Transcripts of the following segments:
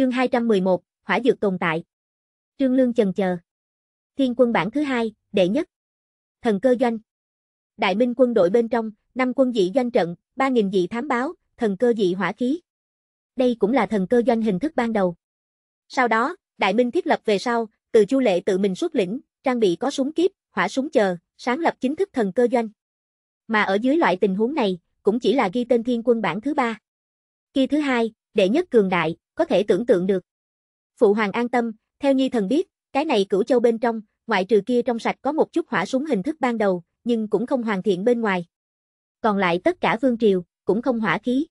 Chương 211, hỏa dược tồn tại. Trương Lương chần chờ. Thiên quân bản thứ hai, đệ nhất. Thần cơ doanh. Đại Minh quân đội bên trong, năm quân dị doanh trận, 3000 dị thám báo, thần cơ dị hỏa khí. Đây cũng là thần cơ doanh hình thức ban đầu. Sau đó, Đại Minh thiết lập về sau, từ Chu Lệ tự mình xuất lĩnh, trang bị có súng kiếp, hỏa súng chờ, sáng lập chính thức thần cơ doanh. Mà ở dưới loại tình huống này, cũng chỉ là ghi tên thiên quân bản thứ ba. Kỳ thứ hai, đệ nhất cường đại, có thể tưởng tượng được. Phụ hoàng an tâm, theo nhi thần biết, cái này cửu châu bên trong, ngoại trừ kia trong sạch có một chút hỏa súng hình thức ban đầu, nhưng cũng không hoàn thiện bên ngoài. Còn lại tất cả vương triều, cũng không hỏa khí.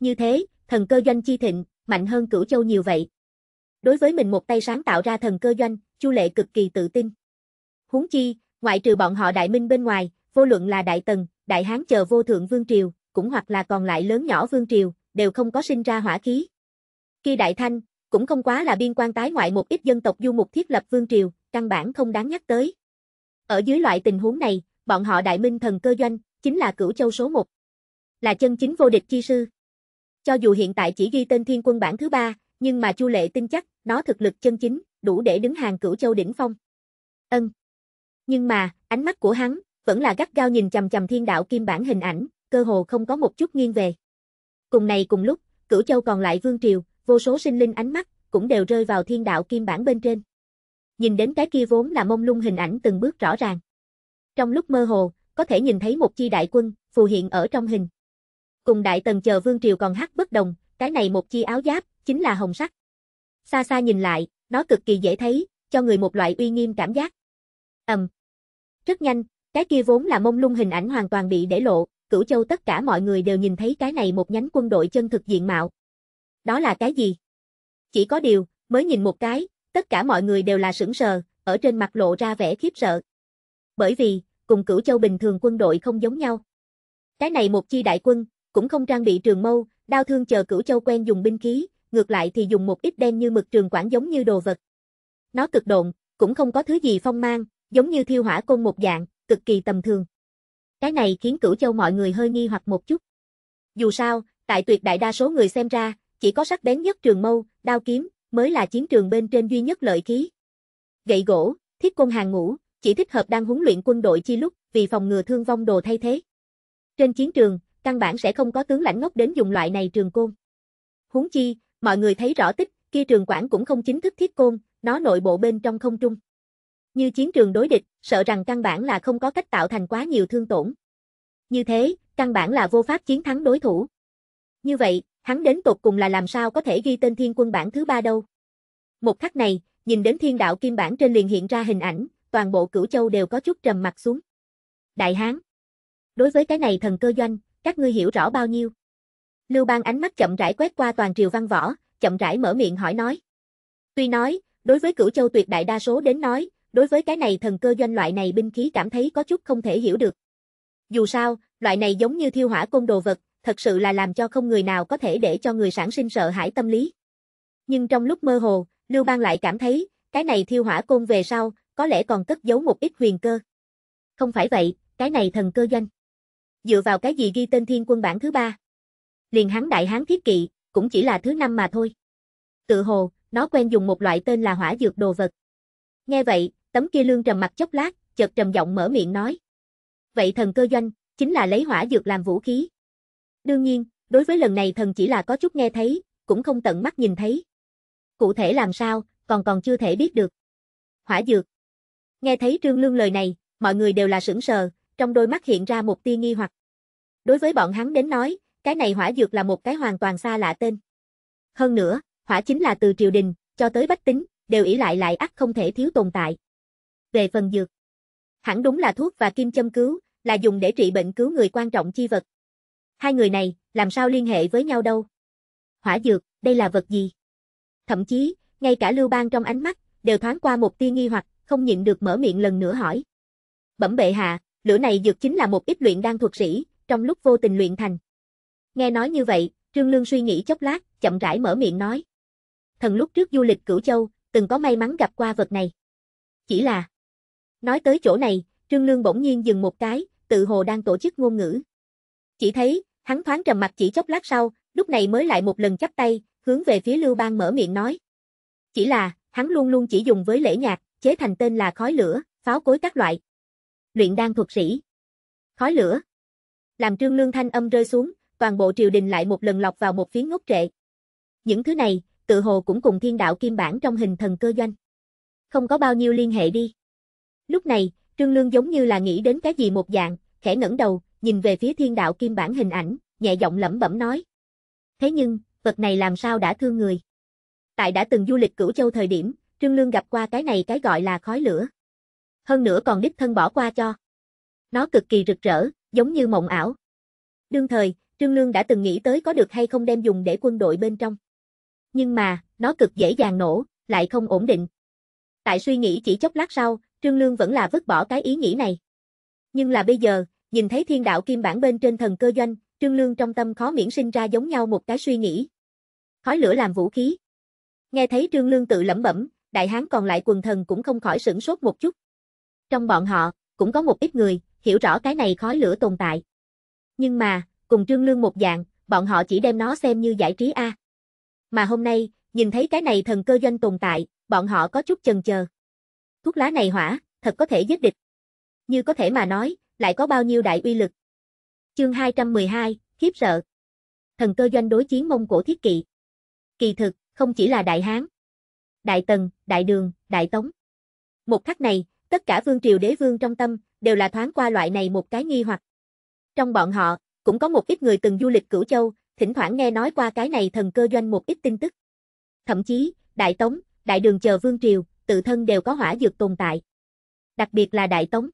Như thế, thần cơ doanh chi thịnh, mạnh hơn cửu châu nhiều vậy. Đối với mình một tay sáng tạo ra thần cơ doanh, Chu Lệ cực kỳ tự tin. Huống chi, ngoại trừ bọn họ Đại Minh bên ngoài, vô luận là Đại Tần, Đại Hán chờ vô thượng vương triều, cũng hoặc là còn lại lớn nhỏ vương triều, đều không có sinh ra hỏa khí. Khi Đại Thanh, cũng không quá là biên quan tái ngoại một ít dân tộc du mục thiết lập vương triều, căn bản không đáng nhắc tới. Ở dưới loại tình huống này, bọn họ Đại Minh thần cơ doanh, chính là cửu châu số một Là chân chính vô địch chi sư. Cho dù hiện tại chỉ ghi tên thiên quân bản thứ ba, nhưng mà Chu Lệ tin chắc, nó thực lực chân chính, đủ để đứng hàng cửu châu đỉnh phong. Ân. Nhưng mà, ánh mắt của hắn, vẫn là gắt gao nhìn chầm chầm thiên đạo kim bản hình ảnh, cơ hồ không có một chút nghiêng về. Cùng này cùng lúc, cửu châu còn lại vương triều, vô số sinh linh ánh mắt, cũng đều rơi vào thiên đạo kim bản bên trên. Nhìn đến cái kia vốn là mông lung hình ảnh từng bước rõ ràng. Trong lúc mơ hồ, có thể nhìn thấy một chi đại quân, phù hiện ở trong hình. Cùng đại tần chờ vương triều còn hắc bất đồng, cái này một chi áo giáp, chính là hồng sắc. Xa xa nhìn lại, nó cực kỳ dễ thấy, cho người một loại uy nghiêm cảm giác. Ầm. Rất nhanh, cái kia vốn là mông lung hình ảnh hoàn toàn bị để lộ, Cửu Châu tất cả mọi người đều nhìn thấy cái này một nhánh quân đội chân thực diện mạo đó là cái gì? Chỉ có điều, mới nhìn một cái, tất cả mọi người đều là sững sờ, ở trên mặt lộ ra vẻ khiếp sợ. Bởi vì, cùng cửu châu bình thường quân đội không giống nhau. Cái này một chi đại quân, cũng không trang bị trường mâu, đao thương chờ cửu châu quen dùng binh khí, ngược lại thì dùng một ít đen như mực trường quản giống như đồ vật. Nó cực độn, cũng không có thứ gì phong mang, giống như thiêu hỏa côn một dạng, cực kỳ tầm thường. Cái này khiến cửu châu mọi người hơi nghi hoặc một chút. Dù sao, tại tuyệt đại đa số người xem ra, chỉ có sắc bén nhất trường mâu, đao kiếm, mới là chiến trường bên trên duy nhất lợi khí. Gậy gỗ, thiết côn hàng ngũ, chỉ thích hợp đang huấn luyện quân đội chi lúc, vì phòng ngừa thương vong đồ thay thế. Trên chiến trường, căn bản sẽ không có tướng lãnh ngốc đến dùng loại này trường côn. Huống chi, mọi người thấy rõ tích, kia trường quản cũng không chính thức thiết côn, nó nội bộ bên trong không trung. Như chiến trường đối địch, sợ rằng căn bản là không có cách tạo thành quá nhiều thương tổn. Như thế, căn bản là vô pháp chiến thắng đối thủ. Như vậy, hắn đến tột cùng là làm sao có thể ghi tên thiên quân bản thứ ba đâu. Một khắc này, nhìn đến thiên đạo kim bản trên liền hiện ra hình ảnh, toàn bộ cửu châu đều có chút trầm mặt xuống. Đại Hán Đối với cái này thần cơ doanh, các ngươi hiểu rõ bao nhiêu. Lưu Bang ánh mắt chậm rãi quét qua toàn triều văn võ, chậm rãi mở miệng hỏi nói. Tuy nói, đối với cửu châu tuyệt đại đa số đến nói, đối với cái này thần cơ doanh loại này binh khí cảm thấy có chút không thể hiểu được. Dù sao, loại này giống như thiêu hỏa côn đồ vật, thật sự là làm cho không người nào có thể để cho người sản sinh sợ hãi tâm lý. Nhưng trong lúc mơ hồ, Lưu Bang lại cảm thấy, cái này thiêu hỏa côn về sau, có lẽ còn cất giấu một ít huyền cơ. Không phải vậy, cái này thần cơ danh. Dựa vào cái gì ghi tên thiên quân bản thứ ba? Liền hắn đại hán thiết kỵ, cũng chỉ là thứ năm mà thôi. Tự hồ, nó quen dùng một loại tên là hỏa dược đồ vật. Nghe vậy, tấm kia lương trầm mặt chốc lát, chợt trầm giọng mở miệng nói. Vậy thần cơ doanh, chính là lấy hỏa dược làm vũ khí, Đương nhiên, đối với lần này thần chỉ là có chút nghe thấy, cũng không tận mắt nhìn thấy. Cụ thể làm sao, còn còn chưa thể biết được. Hỏa dược. Nghe thấy Trương Lương lời này, mọi người đều là sững sờ, trong đôi mắt hiện ra một tia nghi hoặc. Đối với bọn hắn đến nói, cái này hỏa dược là một cái hoàn toàn xa lạ tên. Hơn nữa, hỏa chính là từ triều đình, cho tới bách tính, đều ỷ lại lại ắt không thể thiếu tồn tại. Về phần dược, hẳn đúng là thuốc và kim châm cứu, là dùng để trị bệnh cứu người quan trọng chi vật, Hai người này, làm sao liên hệ với nhau đâu? Hỏa dược, đây là vật gì? Thậm chí, ngay cả Lưu Bang trong ánh mắt, đều thoáng qua một tia nghi hoặc, không nhịn được mở miệng lần nữa hỏi. Bẩm bệ hạ, lửa này dược chính là một ít luyện đan thuật sĩ, trong lúc vô tình luyện thành. Nghe nói như vậy, Trương Lương suy nghĩ chốc lát, chậm rãi mở miệng nói. Thần lúc trước du lịch Cửu Châu, từng có may mắn gặp qua vật này. Chỉ là... Nói tới chỗ này, Trương Lương bỗng nhiên dừng một cái, tự hồ đang tổ chức ngôn ngữ. Chỉ thấy, Hắn thoáng trầm mặt chỉ chốc lát sau, lúc này mới lại một lần chắp tay, hướng về phía Lưu Bang mở miệng nói. Chỉ là, hắn luôn luôn chỉ dùng với lễ nhạc, chế thành tên là khói lửa, pháo cối các loại. Luyện đan thuật sĩ. Khói lửa. Làm Trương Lương thanh âm rơi xuống, toàn bộ triều đình lại một lần lọc vào một phía ngốc trệ. Những thứ này, tự hồ cũng cùng thiên đạo kim bản trong hình thần cơ doanh. Không có bao nhiêu liên hệ đi. Lúc này, Trương Lương giống như là nghĩ đến cái gì một dạng, khẽ ngẩng đầu, nhìn về phía thiên đạo kim bản hình ảnh, nhẹ giọng lẩm bẩm nói. Thế nhưng, vật này làm sao đã thương người? Tại đã từng du lịch cửu châu thời điểm, Trương Lương gặp qua cái này cái gọi là khói lửa. Hơn nữa còn đích thân bỏ qua cho. Nó cực kỳ rực rỡ, giống như mộng ảo. Đương thời, Trương Lương đã từng nghĩ tới có được hay không đem dùng để quân đội bên trong. Nhưng mà, nó cực dễ dàng nổ, lại không ổn định. Tại suy nghĩ chỉ chốc lát sau, Trương Lương vẫn là vứt bỏ cái ý nghĩ này. Nhưng là bây giờ, Nhìn thấy thiên đạo kim bản bên trên thần cơ doanh, Trương Lương trong tâm khó miễn sinh ra giống nhau một cái suy nghĩ. Khói lửa làm vũ khí. Nghe thấy Trương Lương tự lẩm bẩm, đại hán còn lại quần thần cũng không khỏi sửng sốt một chút. Trong bọn họ, cũng có một ít người, hiểu rõ cái này khói lửa tồn tại. Nhưng mà, cùng Trương Lương một dạng, bọn họ chỉ đem nó xem như giải trí A. Mà hôm nay, nhìn thấy cái này thần cơ doanh tồn tại, bọn họ có chút chần chờ. Thuốc lá này hỏa, thật có thể giết địch. Như có thể mà nói, lại có bao nhiêu đại uy lực. Chương 212, khiếp sợ. Thần cơ doanh đối chiến Mông Cổ Thiết Kỵ. Kỳ thực, không chỉ là Đại Hán, Đại Tần, Đại Đường, Đại Tống. Một khắc này, tất cả vương triều đế vương trong tâm đều là thoáng qua loại này một cái nghi hoặc. Trong bọn họ, cũng có một ít người từng du lịch Cửu Châu, thỉnh thoảng nghe nói qua cái này thần cơ doanh một ít tin tức. Thậm chí, Đại Tống, Đại Đường chờ vương triều, tự thân đều có hỏa dược tồn tại. Đặc biệt là Đại Tống.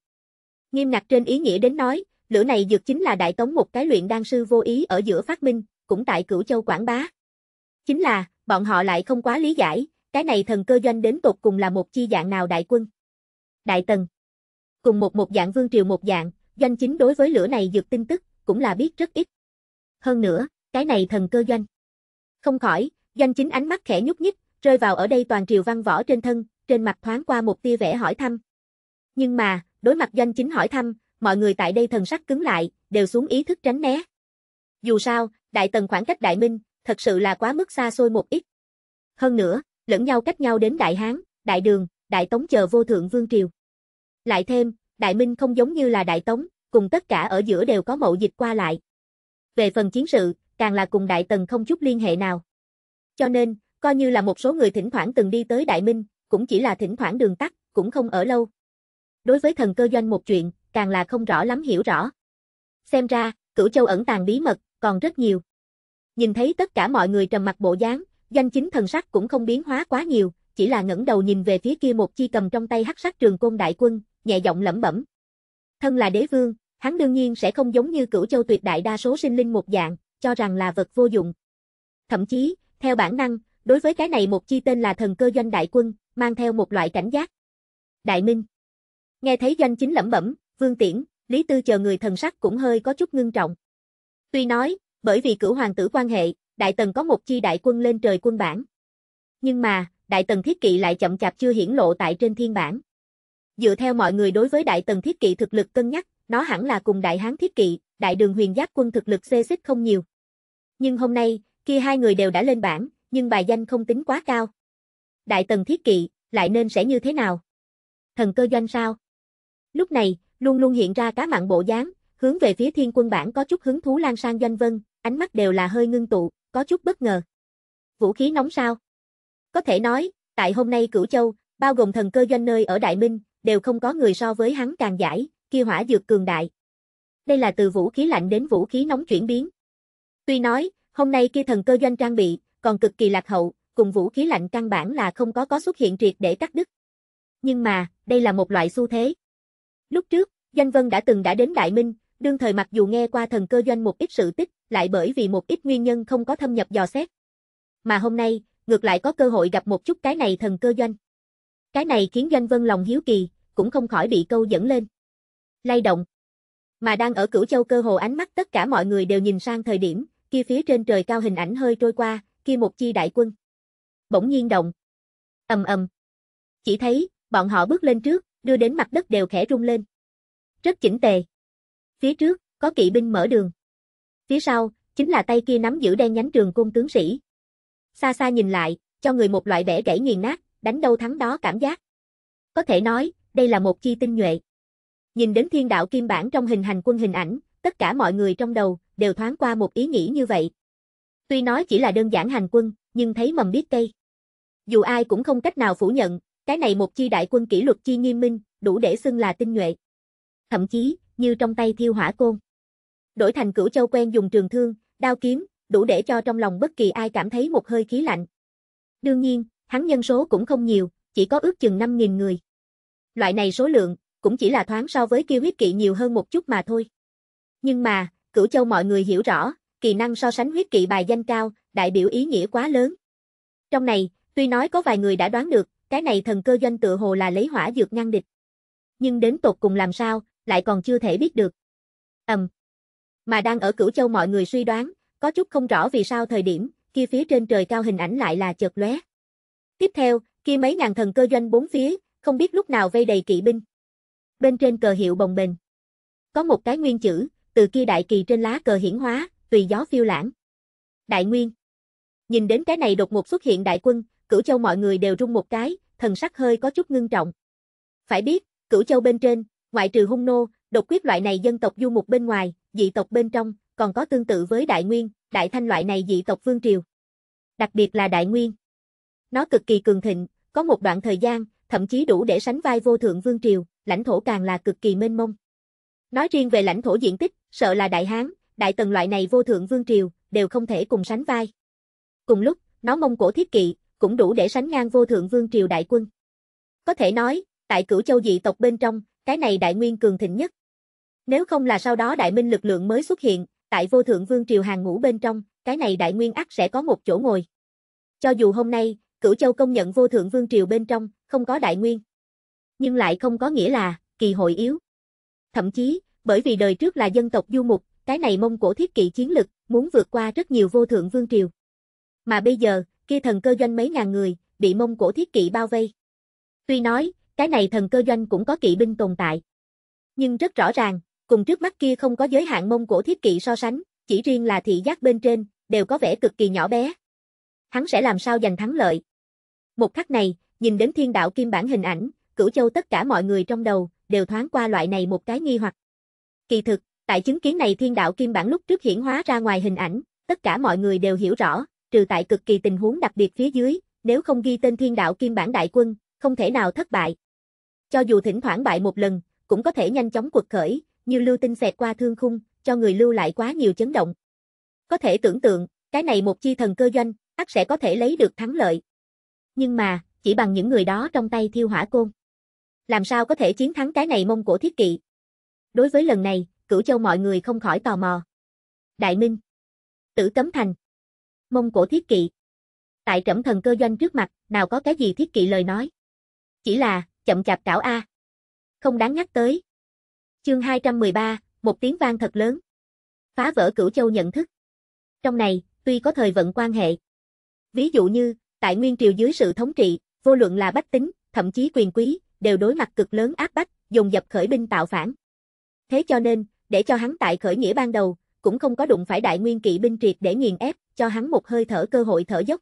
Nghiêm ngặt trên ý nghĩa đến nói, lửa này dược chính là Đại Tống một cái luyện đan sư vô ý ở giữa phát minh, cũng tại Cửu Châu Quảng Bá. Chính là, bọn họ lại không quá lý giải, cái này thần cơ doanh đến tột cùng là một chi dạng nào đại quân. Đại Tần Cùng một một dạng vương triều một dạng, doanh chính đối với lửa này dược tin tức, cũng là biết rất ít. Hơn nữa, cái này thần cơ doanh. Không khỏi, doanh chính ánh mắt khẽ nhúc nhích, rơi vào ở đây toàn triều văn võ trên thân, trên mặt thoáng qua một tia vẻ hỏi thăm. Nhưng mà, Đối mặt doanh chính hỏi thăm, mọi người tại đây thần sắc cứng lại, đều xuống ý thức tránh né. Dù sao, đại tần khoảng cách đại minh, thật sự là quá mức xa xôi một ít. Hơn nữa, lẫn nhau cách nhau đến đại hán, đại đường, đại tống chờ vô thượng vương triều. Lại thêm, đại minh không giống như là đại tống, cùng tất cả ở giữa đều có mậu dịch qua lại. Về phần chiến sự, càng là cùng đại tần không chút liên hệ nào. Cho nên, coi như là một số người thỉnh thoảng từng đi tới đại minh, cũng chỉ là thỉnh thoảng đường tắt, cũng không ở lâu đối với thần cơ doanh một chuyện, càng là không rõ lắm hiểu rõ. Xem ra, cửu châu ẩn tàng bí mật, còn rất nhiều. Nhìn thấy tất cả mọi người trầm mặt bộ dáng, danh chính thần sắc cũng không biến hóa quá nhiều, chỉ là ngẩng đầu nhìn về phía kia một chi cầm trong tay hắc sắc trường côn đại quân, nhẹ giọng lẩm bẩm. Thân là đế vương, hắn đương nhiên sẽ không giống như cửu châu tuyệt đại đa số sinh linh một dạng, cho rằng là vật vô dụng. Thậm chí, theo bản năng, đối với cái này một chi tên là thần cơ doanh đại quân, mang theo một loại cảnh giác. Đại Minh Nghe thấy doanh chính lẩm bẩm, Vương Tiễn, Lý Tư chờ người thần sắc cũng hơi có chút ngưng trọng. Tuy nói, bởi vì cửu hoàng tử quan hệ, Đại Tần có một chi đại quân lên trời quân bản. Nhưng mà, Đại Tần thiết kỵ lại chậm chạp chưa hiển lộ tại trên thiên bản. Dựa theo mọi người đối với Đại Tần thiết kỵ thực lực cân nhắc, nó hẳn là cùng Đại Hán thiết kỵ, Đại Đường huyền giáp quân thực lực xê xích không nhiều. Nhưng hôm nay, kia hai người đều đã lên bản, nhưng bài danh không tính quá cao. Đại Tần thiết kỵ, lại nên sẽ như thế nào? Thần cơ doanh sao? Lúc này, luôn luôn hiện ra cá mặn bộ dáng, hướng về phía thiên quân bản có chút hứng thú lan sang doanh vân, ánh mắt đều là hơi ngưng tụ, có chút bất ngờ. Vũ khí nóng sao? Có thể nói, tại hôm nay Cửu Châu, bao gồm thần cơ doanh nơi ở Đại Minh, đều không có người so với hắn càng giải, kia hỏa dược cường đại. Đây là từ vũ khí lạnh đến vũ khí nóng chuyển biến. Tuy nói, hôm nay kia thần cơ doanh trang bị, còn cực kỳ lạc hậu, cùng vũ khí lạnh căn bản là không có có xuất hiện triệt để cắt đứt. Nhưng mà, đây là một loại xu thế. Lúc trước, Doanh Vân đã từng đã đến Đại Minh, đương thời mặc dù nghe qua thần cơ doanh một ít sự tích, lại bởi vì một ít nguyên nhân không có thâm nhập dò xét. Mà hôm nay, ngược lại có cơ hội gặp một chút cái này thần cơ doanh. Cái này khiến Doanh Vân lòng hiếu kỳ, cũng không khỏi bị câu dẫn lên. Lay động. Mà đang ở Cửu Châu cơ hồ ánh mắt tất cả mọi người đều nhìn sang thời điểm, kia phía trên trời cao hình ảnh hơi trôi qua, kia một chi đại quân. Bỗng nhiên động. Ầm ầm. Chỉ thấy, bọn họ bước lên trước, đưa đến mặt đất đều khẽ rung lên. Rất chỉnh tề. Phía trước, có kỵ binh mở đường. Phía sau, chính là tay kia nắm giữ đen nhánh trường cung tướng sĩ. Xa xa nhìn lại, cho người một loại bẻ gãy nghiền nát, đánh đâu thắng đó cảm giác. Có thể nói, đây là một chi tinh nhuệ. Nhìn đến thiên đạo kim bản trong hình hành quân hình ảnh, tất cả mọi người trong đầu, đều thoáng qua một ý nghĩ như vậy. Tuy nói chỉ là đơn giản hành quân, nhưng thấy mầm biết cây. Dù ai cũng không cách nào phủ nhận, cái này một chi đại quân kỷ luật chi nghiêm minh, đủ để xưng là tinh nhuệ. Thậm chí, như trong tay thiêu hỏa côn. Đổi thành cửu châu quen dùng trường thương, đao kiếm, đủ để cho trong lòng bất kỳ ai cảm thấy một hơi khí lạnh. Đương nhiên, hắn nhân số cũng không nhiều, chỉ có ước chừng 5.000 người. Loại này số lượng, cũng chỉ là thoáng so với kiêu huyết kỵ nhiều hơn một chút mà thôi. Nhưng mà, cửu châu mọi người hiểu rõ, kỳ năng so sánh huyết kỵ bài danh cao, đại biểu ý nghĩa quá lớn. Trong này, tuy nói có vài người đã đoán được, cái này thần cơ doanh tựa hồ là lấy hỏa dược ngăn địch. Nhưng đến tột cùng làm sao, lại còn chưa thể biết được. Ầm. Um. Mà đang ở Cửu Châu mọi người suy đoán, có chút không rõ vì sao thời điểm, kia phía trên trời cao hình ảnh lại là chợt lóe. Tiếp theo, kia mấy ngàn thần cơ doanh bốn phía, không biết lúc nào vây đầy kỵ binh. Bên trên cờ hiệu bồng bềnh. Có một cái nguyên chữ, từ kia đại kỳ trên lá cờ hiển hóa, tùy gió phiêu lãng. Đại Nguyên. Nhìn đến cái này đột ngột xuất hiện đại quân, Cửu Châu mọi người đều rung một cái, thần sắc hơi có chút ngưng trọng. Phải biết, cửu châu bên trên, ngoại trừ hung nô, độc quyết loại này dân tộc du mục bên ngoài, dị tộc bên trong, còn có tương tự với đại nguyên, đại thanh loại này dị tộc vương triều. Đặc biệt là đại nguyên. Nó cực kỳ cường thịnh, có một đoạn thời gian, thậm chí đủ để sánh vai vô thượng vương triều, lãnh thổ càng là cực kỳ mênh mông. Nói riêng về lãnh thổ diện tích, sợ là đại hán, đại tần loại này vô thượng vương triều, đều không thể cùng sánh vai. Cùng lúc, nó mông cổ thiết kỵ, cũng đủ để sánh ngang vô thượng vương triều đại quân. Có thể nói, tại cửu châu dị tộc bên trong, cái này đại nguyên cường thịnh nhất. Nếu không là sau đó đại minh lực lượng mới xuất hiện, tại vô thượng vương triều hàng ngũ bên trong, cái này đại nguyên ắt sẽ có một chỗ ngồi. Cho dù hôm nay, cửu châu công nhận vô thượng vương triều bên trong, không có đại nguyên. Nhưng lại không có nghĩa là, kỳ hội yếu. Thậm chí, bởi vì đời trước là dân tộc du mục, cái này mông cổ thiết kỵ chiến lực, muốn vượt qua rất nhiều vô thượng vương triều. Mà bây giờ, kia thần cơ doanh mấy ngàn người, bị mông cổ thiết kỵ bao vây. Tuy nói, cái này thần cơ doanh cũng có kỵ binh tồn tại. Nhưng rất rõ ràng, cùng trước mắt kia không có giới hạn mông cổ thiết kỵ so sánh, chỉ riêng là thị giác bên trên, đều có vẻ cực kỳ nhỏ bé. Hắn sẽ làm sao giành thắng lợi? Một khắc này, nhìn đến thiên đạo kim bản hình ảnh, cửu châu tất cả mọi người trong đầu, đều thoáng qua loại này một cái nghi hoặc. Kỳ thực, tại chứng kiến này thiên đạo kim bản lúc trước hiển hóa ra ngoài hình ảnh, tất cả mọi người đều hiểu rõ, trừ tại cực kỳ tình huống đặc biệt phía dưới, nếu không ghi tên thiên đạo kim bản đại quân, không thể nào thất bại. Cho dù thỉnh thoảng bại một lần, cũng có thể nhanh chóng quật khởi, như lưu tinh xẹt qua thương khung, cho người lưu lại quá nhiều chấn động. Có thể tưởng tượng, cái này một chi thần cơ doanh, ắt sẽ có thể lấy được thắng lợi. Nhưng mà, chỉ bằng những người đó trong tay thiêu hỏa côn. Làm sao có thể chiến thắng cái này mông cổ thiết kỵ? Đối với lần này, cửu châu mọi người không khỏi tò mò. Đại Minh Tử Cấm Thành Mông cổ thiết kỵ. Tại trẫm thần cơ doanh trước mặt, nào có cái gì thiết kỵ lời nói. Chỉ là, chậm chạp cảo A. Không đáng nhắc tới. Chương 213, một tiếng vang thật lớn. Phá vỡ cửu châu nhận thức. Trong này, tuy có thời vận quan hệ. Ví dụ như, tại nguyên triều dưới sự thống trị, vô luận là bách tính, thậm chí quyền quý, đều đối mặt cực lớn áp bách, dùng dập khởi binh tạo phản. Thế cho nên, để cho hắn tại khởi nghĩa ban đầu, cũng không có đụng phải đại nguyên kỵ binh triệt để nghiền ép, cho hắn một hơi thở cơ hội thở dốc.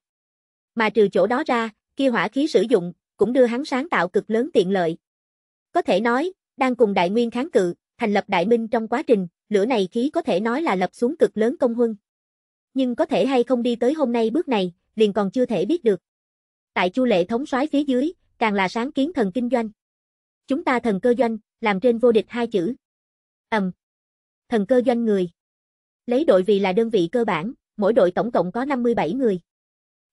Mà trừ chỗ đó ra, kia hỏa khí sử dụng, cũng đưa hắn sáng tạo cực lớn tiện lợi. Có thể nói, đang cùng đại nguyên kháng cự, thành lập đại minh trong quá trình, lửa này khí có thể nói là lập xuống cực lớn công huân. Nhưng có thể hay không đi tới hôm nay bước này, liền còn chưa thể biết được. Tại Chu Lệ thống soái phía dưới, càng là sáng kiến thần kinh doanh. Chúng ta thần cơ doanh, làm trên vô địch hai chữ. Ầm. Thần cơ doanh người. Lấy đội vì là đơn vị cơ bản, mỗi đội tổng cộng có 57 người.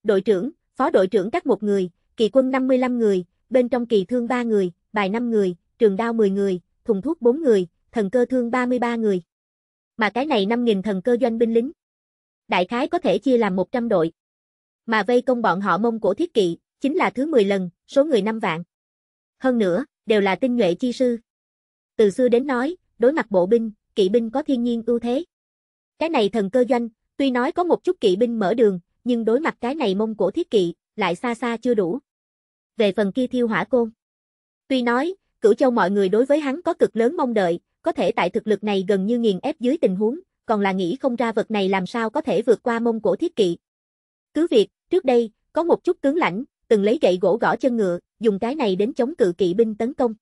Đội trưởng, phó đội trưởng các một người, kỳ quân 55 người, bên trong kỳ thương 3 người, bài 5 người, trường đao 10 người, thùng thuốc 4 người, thần cơ thương 33 người. Mà cái này 5.000 thần cơ doanh binh lính. Đại khái có thể chia làm 100 đội. Mà vây công bọn họ mông cổ thiết kỵ, chính là thứ 10 lần, số người 5 vạn. Hơn nữa, đều là tinh nhuệ chi sư. Từ xưa đến nói, đối mặt bộ binh, kỵ binh có thiên nhiên ưu thế. Cái này thần cơ doanh, tuy nói có một chút kỵ binh mở đường, nhưng đối mặt cái này mông cổ thiết kỵ, lại xa xa chưa đủ. Về phần kia thiêu hỏa côn. Tuy nói, cửu châu mọi người đối với hắn có cực lớn mong đợi, có thể tại thực lực này gần như nghiền ép dưới tình huống, còn là nghĩ không ra vật này làm sao có thể vượt qua mông cổ thiết kỵ. Cứ việc, trước đây, có một chút cứng lãnh, từng lấy gậy gỗ gõ chân ngựa, dùng cái này đến chống cự kỵ binh tấn công.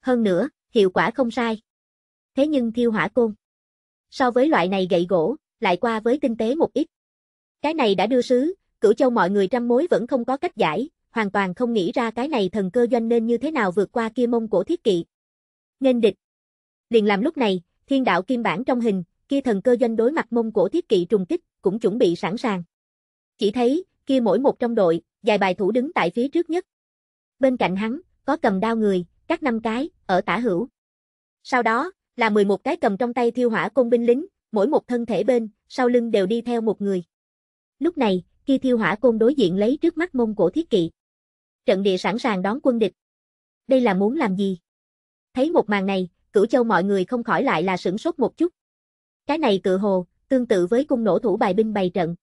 Hơn nữa, hiệu quả không sai. Thế nhưng thiêu hỏa côn so với loại này gậy gỗ, lại qua với tinh tế một ít. Cái này đã đưa sứ, cửu châu mọi người trăm mối vẫn không có cách giải, hoàn toàn không nghĩ ra cái này thần cơ doanh nên như thế nào vượt qua kia mông cổ thiết kỵ. Nên địch. Liền làm lúc này, thiên đạo kim bản trong hình, kia thần cơ doanh đối mặt mông cổ thiết kỵ trùng kích, cũng chuẩn bị sẵn sàng. Chỉ thấy, kia mỗi một trong đội, dài bài thủ đứng tại phía trước nhất. Bên cạnh hắn, có cầm đao người, các năm cái, ở tả hữu. Sau đó, là 11 cái cầm trong tay thiêu hỏa công binh lính, mỗi một thân thể bên, sau lưng đều đi theo một người. Lúc này, khi thiêu hỏa côn đối diện lấy trước mắt mông cổ thiết kỵ. Trận địa sẵn sàng đón quân địch. Đây là muốn làm gì? Thấy một màn này, cửu châu mọi người không khỏi lại là sửng sốt một chút. Cái này cự hồ, tương tự với cung nổ thủ bài binh bày trận.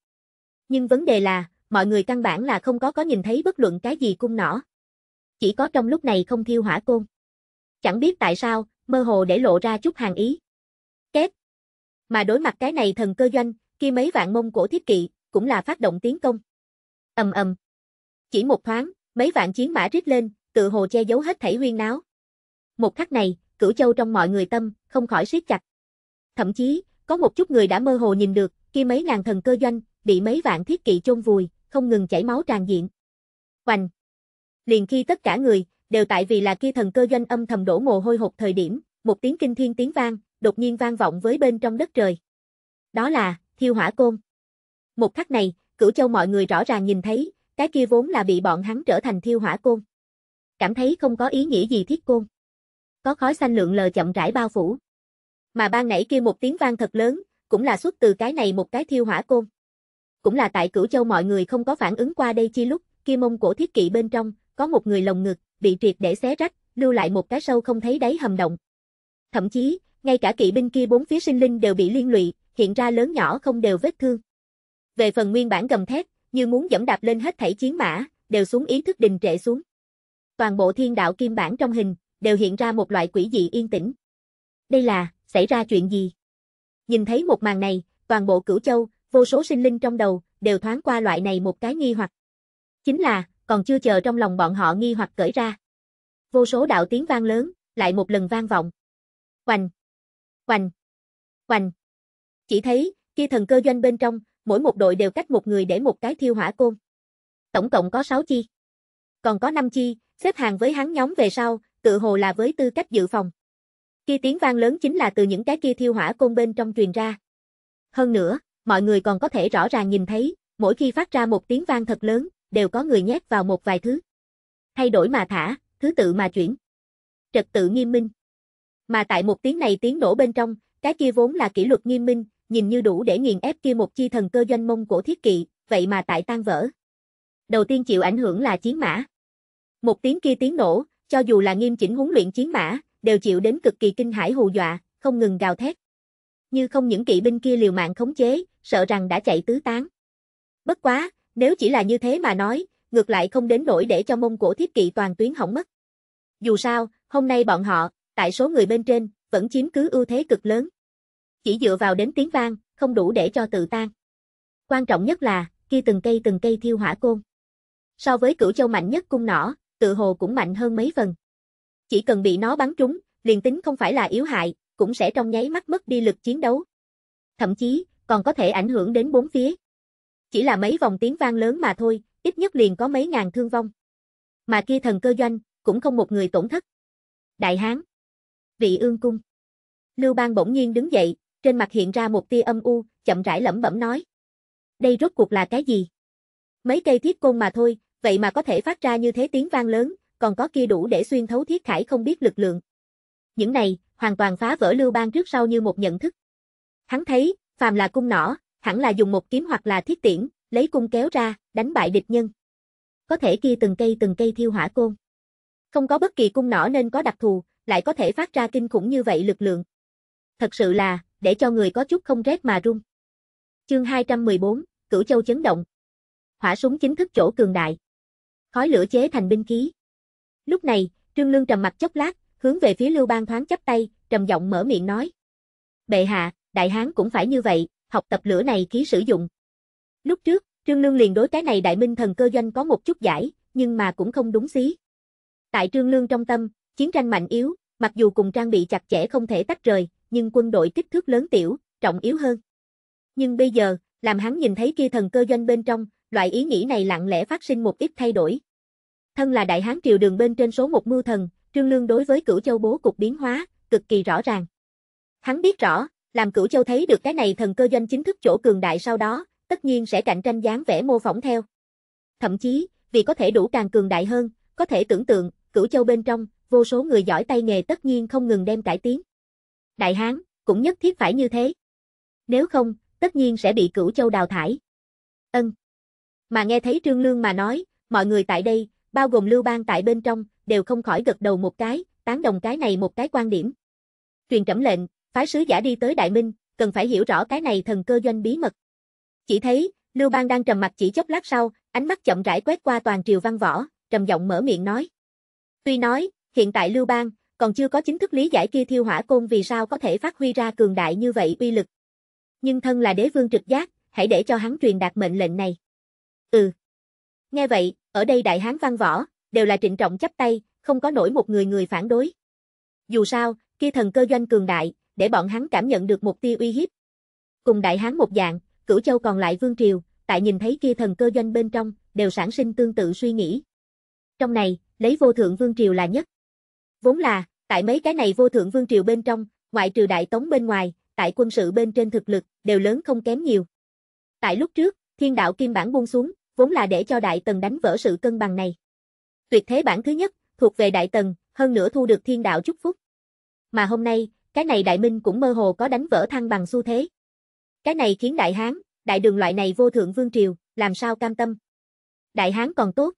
Nhưng vấn đề là, mọi người căn bản là không có có nhìn thấy bất luận cái gì cung nỏ. Chỉ có trong lúc này không thiêu hỏa côn. Chẳng biết tại sao, mơ hồ để lộ ra chút hàng ý. kết. Mà đối mặt cái này thần cơ doanh, kia mấy vạn mông cổ thiết kỵ, cũng là phát động tiến công. Ầm ầm. Chỉ một thoáng, mấy vạn chiến mã rít lên, tự hồ che giấu hết thảy huyên náo. Một khắc này, Cửu Châu trong mọi người tâm, không khỏi siết chặt. Thậm chí, có một chút người đã mơ hồ nhìn được, khi mấy ngàn thần cơ doanh, bị mấy vạn thiết kỵ chôn vùi, không ngừng chảy máu tràn diện. Hoành! Liền khi tất cả người, đều tại vì là kia thần cơ doanh âm thầm đổ mồ hôi hột thời điểm, một tiếng kinh thiên tiếng vang, đột nhiên vang vọng với bên trong đất trời. Đó là, thiêu hỏa côn. Một khắc này, cửu châu mọi người rõ ràng nhìn thấy, cái kia vốn là bị bọn hắn trở thành thiêu hỏa côn. Cảm thấy không có ý nghĩa gì thiết côn. Có khói xanh lượng lờ chậm rãi bao phủ. Mà ban nãy kia một tiếng vang thật lớn, cũng là xuất từ cái này một cái thiêu hỏa côn. Cũng là tại cửu châu mọi người không có phản ứng qua đây chi lúc, kia mông cổ thiết kỵ bên trong, có một người lồng ngực, bị triệt để xé rách, lưu lại một cái sâu không thấy đáy hầm động. Thậm chí, ngay cả kỵ binh kia bốn phía sinh linh đều bị liên lụy, hiện ra lớn nhỏ không đều vết thương. Về phần nguyên bản gầm thét, như muốn dẫm đạp lên hết thảy chiến mã, đều xuống ý thức đình trệ xuống. Toàn bộ thiên đạo kim bản trong hình, đều hiện ra một loại quỷ dị yên tĩnh. Đây là, xảy ra chuyện gì? Nhìn thấy một màn này, toàn bộ cửu châu, vô số sinh linh trong đầu, đều thoáng qua loại này một cái nghi hoặc. Chính là, còn chưa chờ trong lòng bọn họ nghi hoặc cởi ra. Vô số đạo tiếng vang lớn, lại một lần vang vọng. Oành! Oành! Oành! Chỉ thấy, kia thần cơ doanh bên trong, mỗi một đội đều cách một người để một cái thiêu hỏa côn. Tổng cộng có 6 chi. Còn có 5 chi, xếp hàng với hắn nhóm về sau, tự hồ là với tư cách dự phòng. Kia tiếng vang lớn chính là từ những cái kia thiêu hỏa côn bên trong truyền ra. Hơn nữa, mọi người còn có thể rõ ràng nhìn thấy, mỗi khi phát ra một tiếng vang thật lớn, đều có người nhét vào một vài thứ. Thay đổi mà thả, thứ tự mà chuyển. Trật tự nghiêm minh. Mà tại một tiếng này tiếng nổ bên trong, cái kia vốn là kỷ luật nghiêm minh, nhìn như đủ để nghiền ép kia một chi thần cơ doanh mông cổ thiết kỵ, vậy mà tại tan vỡ. Đầu tiên chịu ảnh hưởng là chiến mã. Một tiếng kia tiếng nổ, cho dù là nghiêm chỉnh huấn luyện chiến mã, đều chịu đến cực kỳ kinh hãi hù dọa, không ngừng gào thét. Như không những kỵ binh kia liều mạng khống chế, sợ rằng đã chạy tứ tán. Bất quá, nếu chỉ là như thế mà nói, ngược lại không đến nỗi để cho mông cổ thiết kỵ toàn tuyến hỏng mất. Dù sao, hôm nay bọn họ, tại số người bên trên, vẫn chiếm cứ ưu thế cực lớn. Chỉ dựa vào đến tiếng vang, không đủ để cho tự tan. Quan trọng nhất là, kia từng cây từng cây thiêu hỏa côn. So với cửu châu mạnh nhất cung nỏ, tự hồ cũng mạnh hơn mấy phần. Chỉ cần bị nó bắn trúng, liền tính không phải là yếu hại, cũng sẽ trong nháy mắt mất đi lực chiến đấu. Thậm chí, còn có thể ảnh hưởng đến bốn phía. Chỉ là mấy vòng tiếng vang lớn mà thôi, ít nhất liền có mấy ngàn thương vong. Mà kia thần cơ doanh, cũng không một người tổn thất. Đại Hán. Vị ương cung. Lưu Bang bỗng nhiên đứng dậy, trên mặt hiện ra một tia âm u, chậm rãi lẩm bẩm nói. Đây rốt cuộc là cái gì? Mấy cây thiết côn mà thôi, vậy mà có thể phát ra như thế tiếng vang lớn, còn có kia đủ để xuyên thấu thiết khải không biết lực lượng. Những này, hoàn toàn phá vỡ Lưu Bang trước sau như một nhận thức. Hắn thấy, phàm là cung nỏ, hẳn là dùng một kiếm hoặc là thiết tiễn, lấy cung kéo ra, đánh bại địch nhân. Có thể kia từng cây từng cây thiêu hỏa côn. Không có bất kỳ cung nỏ nên có đặc thù, lại có thể phát ra kinh khủng như vậy lực lượng. Thật sự là, để cho người có chút không rét mà run. Chương 214, Cửu Châu chấn động. Hỏa súng chính thức chỗ cường đại. Khói lửa chế thành binh khí. Lúc này, Trương Lương trầm mặt chốc lát, hướng về phía Lưu Bang thoáng chắp tay, trầm giọng mở miệng nói: "Bệ hạ, đại hán cũng phải như vậy, học tập lửa này khí sử dụng. Lúc trước, Trương Lương liền đối cái này đại minh thần cơ doanh có một chút giải, nhưng mà cũng không đúng xí. Tại Trương Lương trong tâm, chiến tranh mạnh yếu, mặc dù cùng trang bị chặt chẽ không thể tách rời, nhưng quân đội kích thước lớn tiểu, trọng yếu hơn. Nhưng bây giờ, làm hắn nhìn thấy kia thần cơ doanh bên trong, loại ý nghĩ này lặng lẽ phát sinh một ít thay đổi. Thân là đại hán triều đường bên trên số một mưu thần, Trương Lương đối với cửu châu bố cục biến hóa, cực kỳ rõ ràng. Hắn biết rõ, làm Cửu Châu thấy được cái này thần cơ doanh chính thức chỗ cường đại sau đó, tất nhiên sẽ cạnh tranh dáng vẽ mô phỏng theo. Thậm chí, vì có thể đủ càng cường đại hơn, có thể tưởng tượng, Cửu Châu bên trong, vô số người giỏi tay nghề tất nhiên không ngừng đem cải tiến. Đại Hán, cũng nhất thiết phải như thế. Nếu không, tất nhiên sẽ bị Cửu Châu đào thải. Ân. Mà nghe thấy Trương Lương mà nói, mọi người tại đây, bao gồm Lưu Bang tại bên trong, đều không khỏi gật đầu một cái, tán đồng cái này một cái quan điểm. Truyền trẫm lệnh, phái sứ giả đi tới Đại Minh, cần phải hiểu rõ cái này thần cơ doanh bí mật. Chỉ thấy, Lưu Bang đang trầm mặt chỉ chốc lát sau, ánh mắt chậm rãi quét qua toàn triều văn võ, trầm giọng mở miệng nói. Tuy nói, hiện tại Lưu Bang còn chưa có chính thức lý giải kia thiêu hỏa côn vì sao có thể phát huy ra cường đại như vậy uy lực. Nhưng thân là đế vương trực giác, hãy để cho hắn truyền đạt mệnh lệnh này. Ừ. Nghe vậy, ở đây đại hán văn võ, đều là trịnh trọng chấp tay, không có nổi một người người phản đối. Dù sao, kia thần cơ doanh cường đại, để bọn hắn cảm nhận được một tia uy hiếp. Cùng đại hán một dạng, cửu châu còn lại vương triều, tại nhìn thấy kia thần cơ doanh bên trong, đều sản sinh tương tự suy nghĩ. Trong này, lấy vô thượng vương triều là nhất. Vốn là, tại mấy cái này vô thượng vương triều bên trong, ngoại trừ đại tống bên ngoài, tại quân sự bên trên thực lực, đều lớn không kém nhiều. Tại lúc trước, thiên đạo kim bản buông xuống, vốn là để cho đại tần đánh vỡ sự cân bằng này. Tuyệt thế bản thứ nhất, thuộc về đại tần, hơn nữa thu được thiên đạo chúc phúc. Mà hôm nay, cái này Đại Minh cũng mơ hồ có đánh vỡ thăng bằng xu thế. Cái này khiến Đại Hán, Đại Đường loại này vô thượng vương triều, làm sao cam tâm. Đại Hán còn tốt.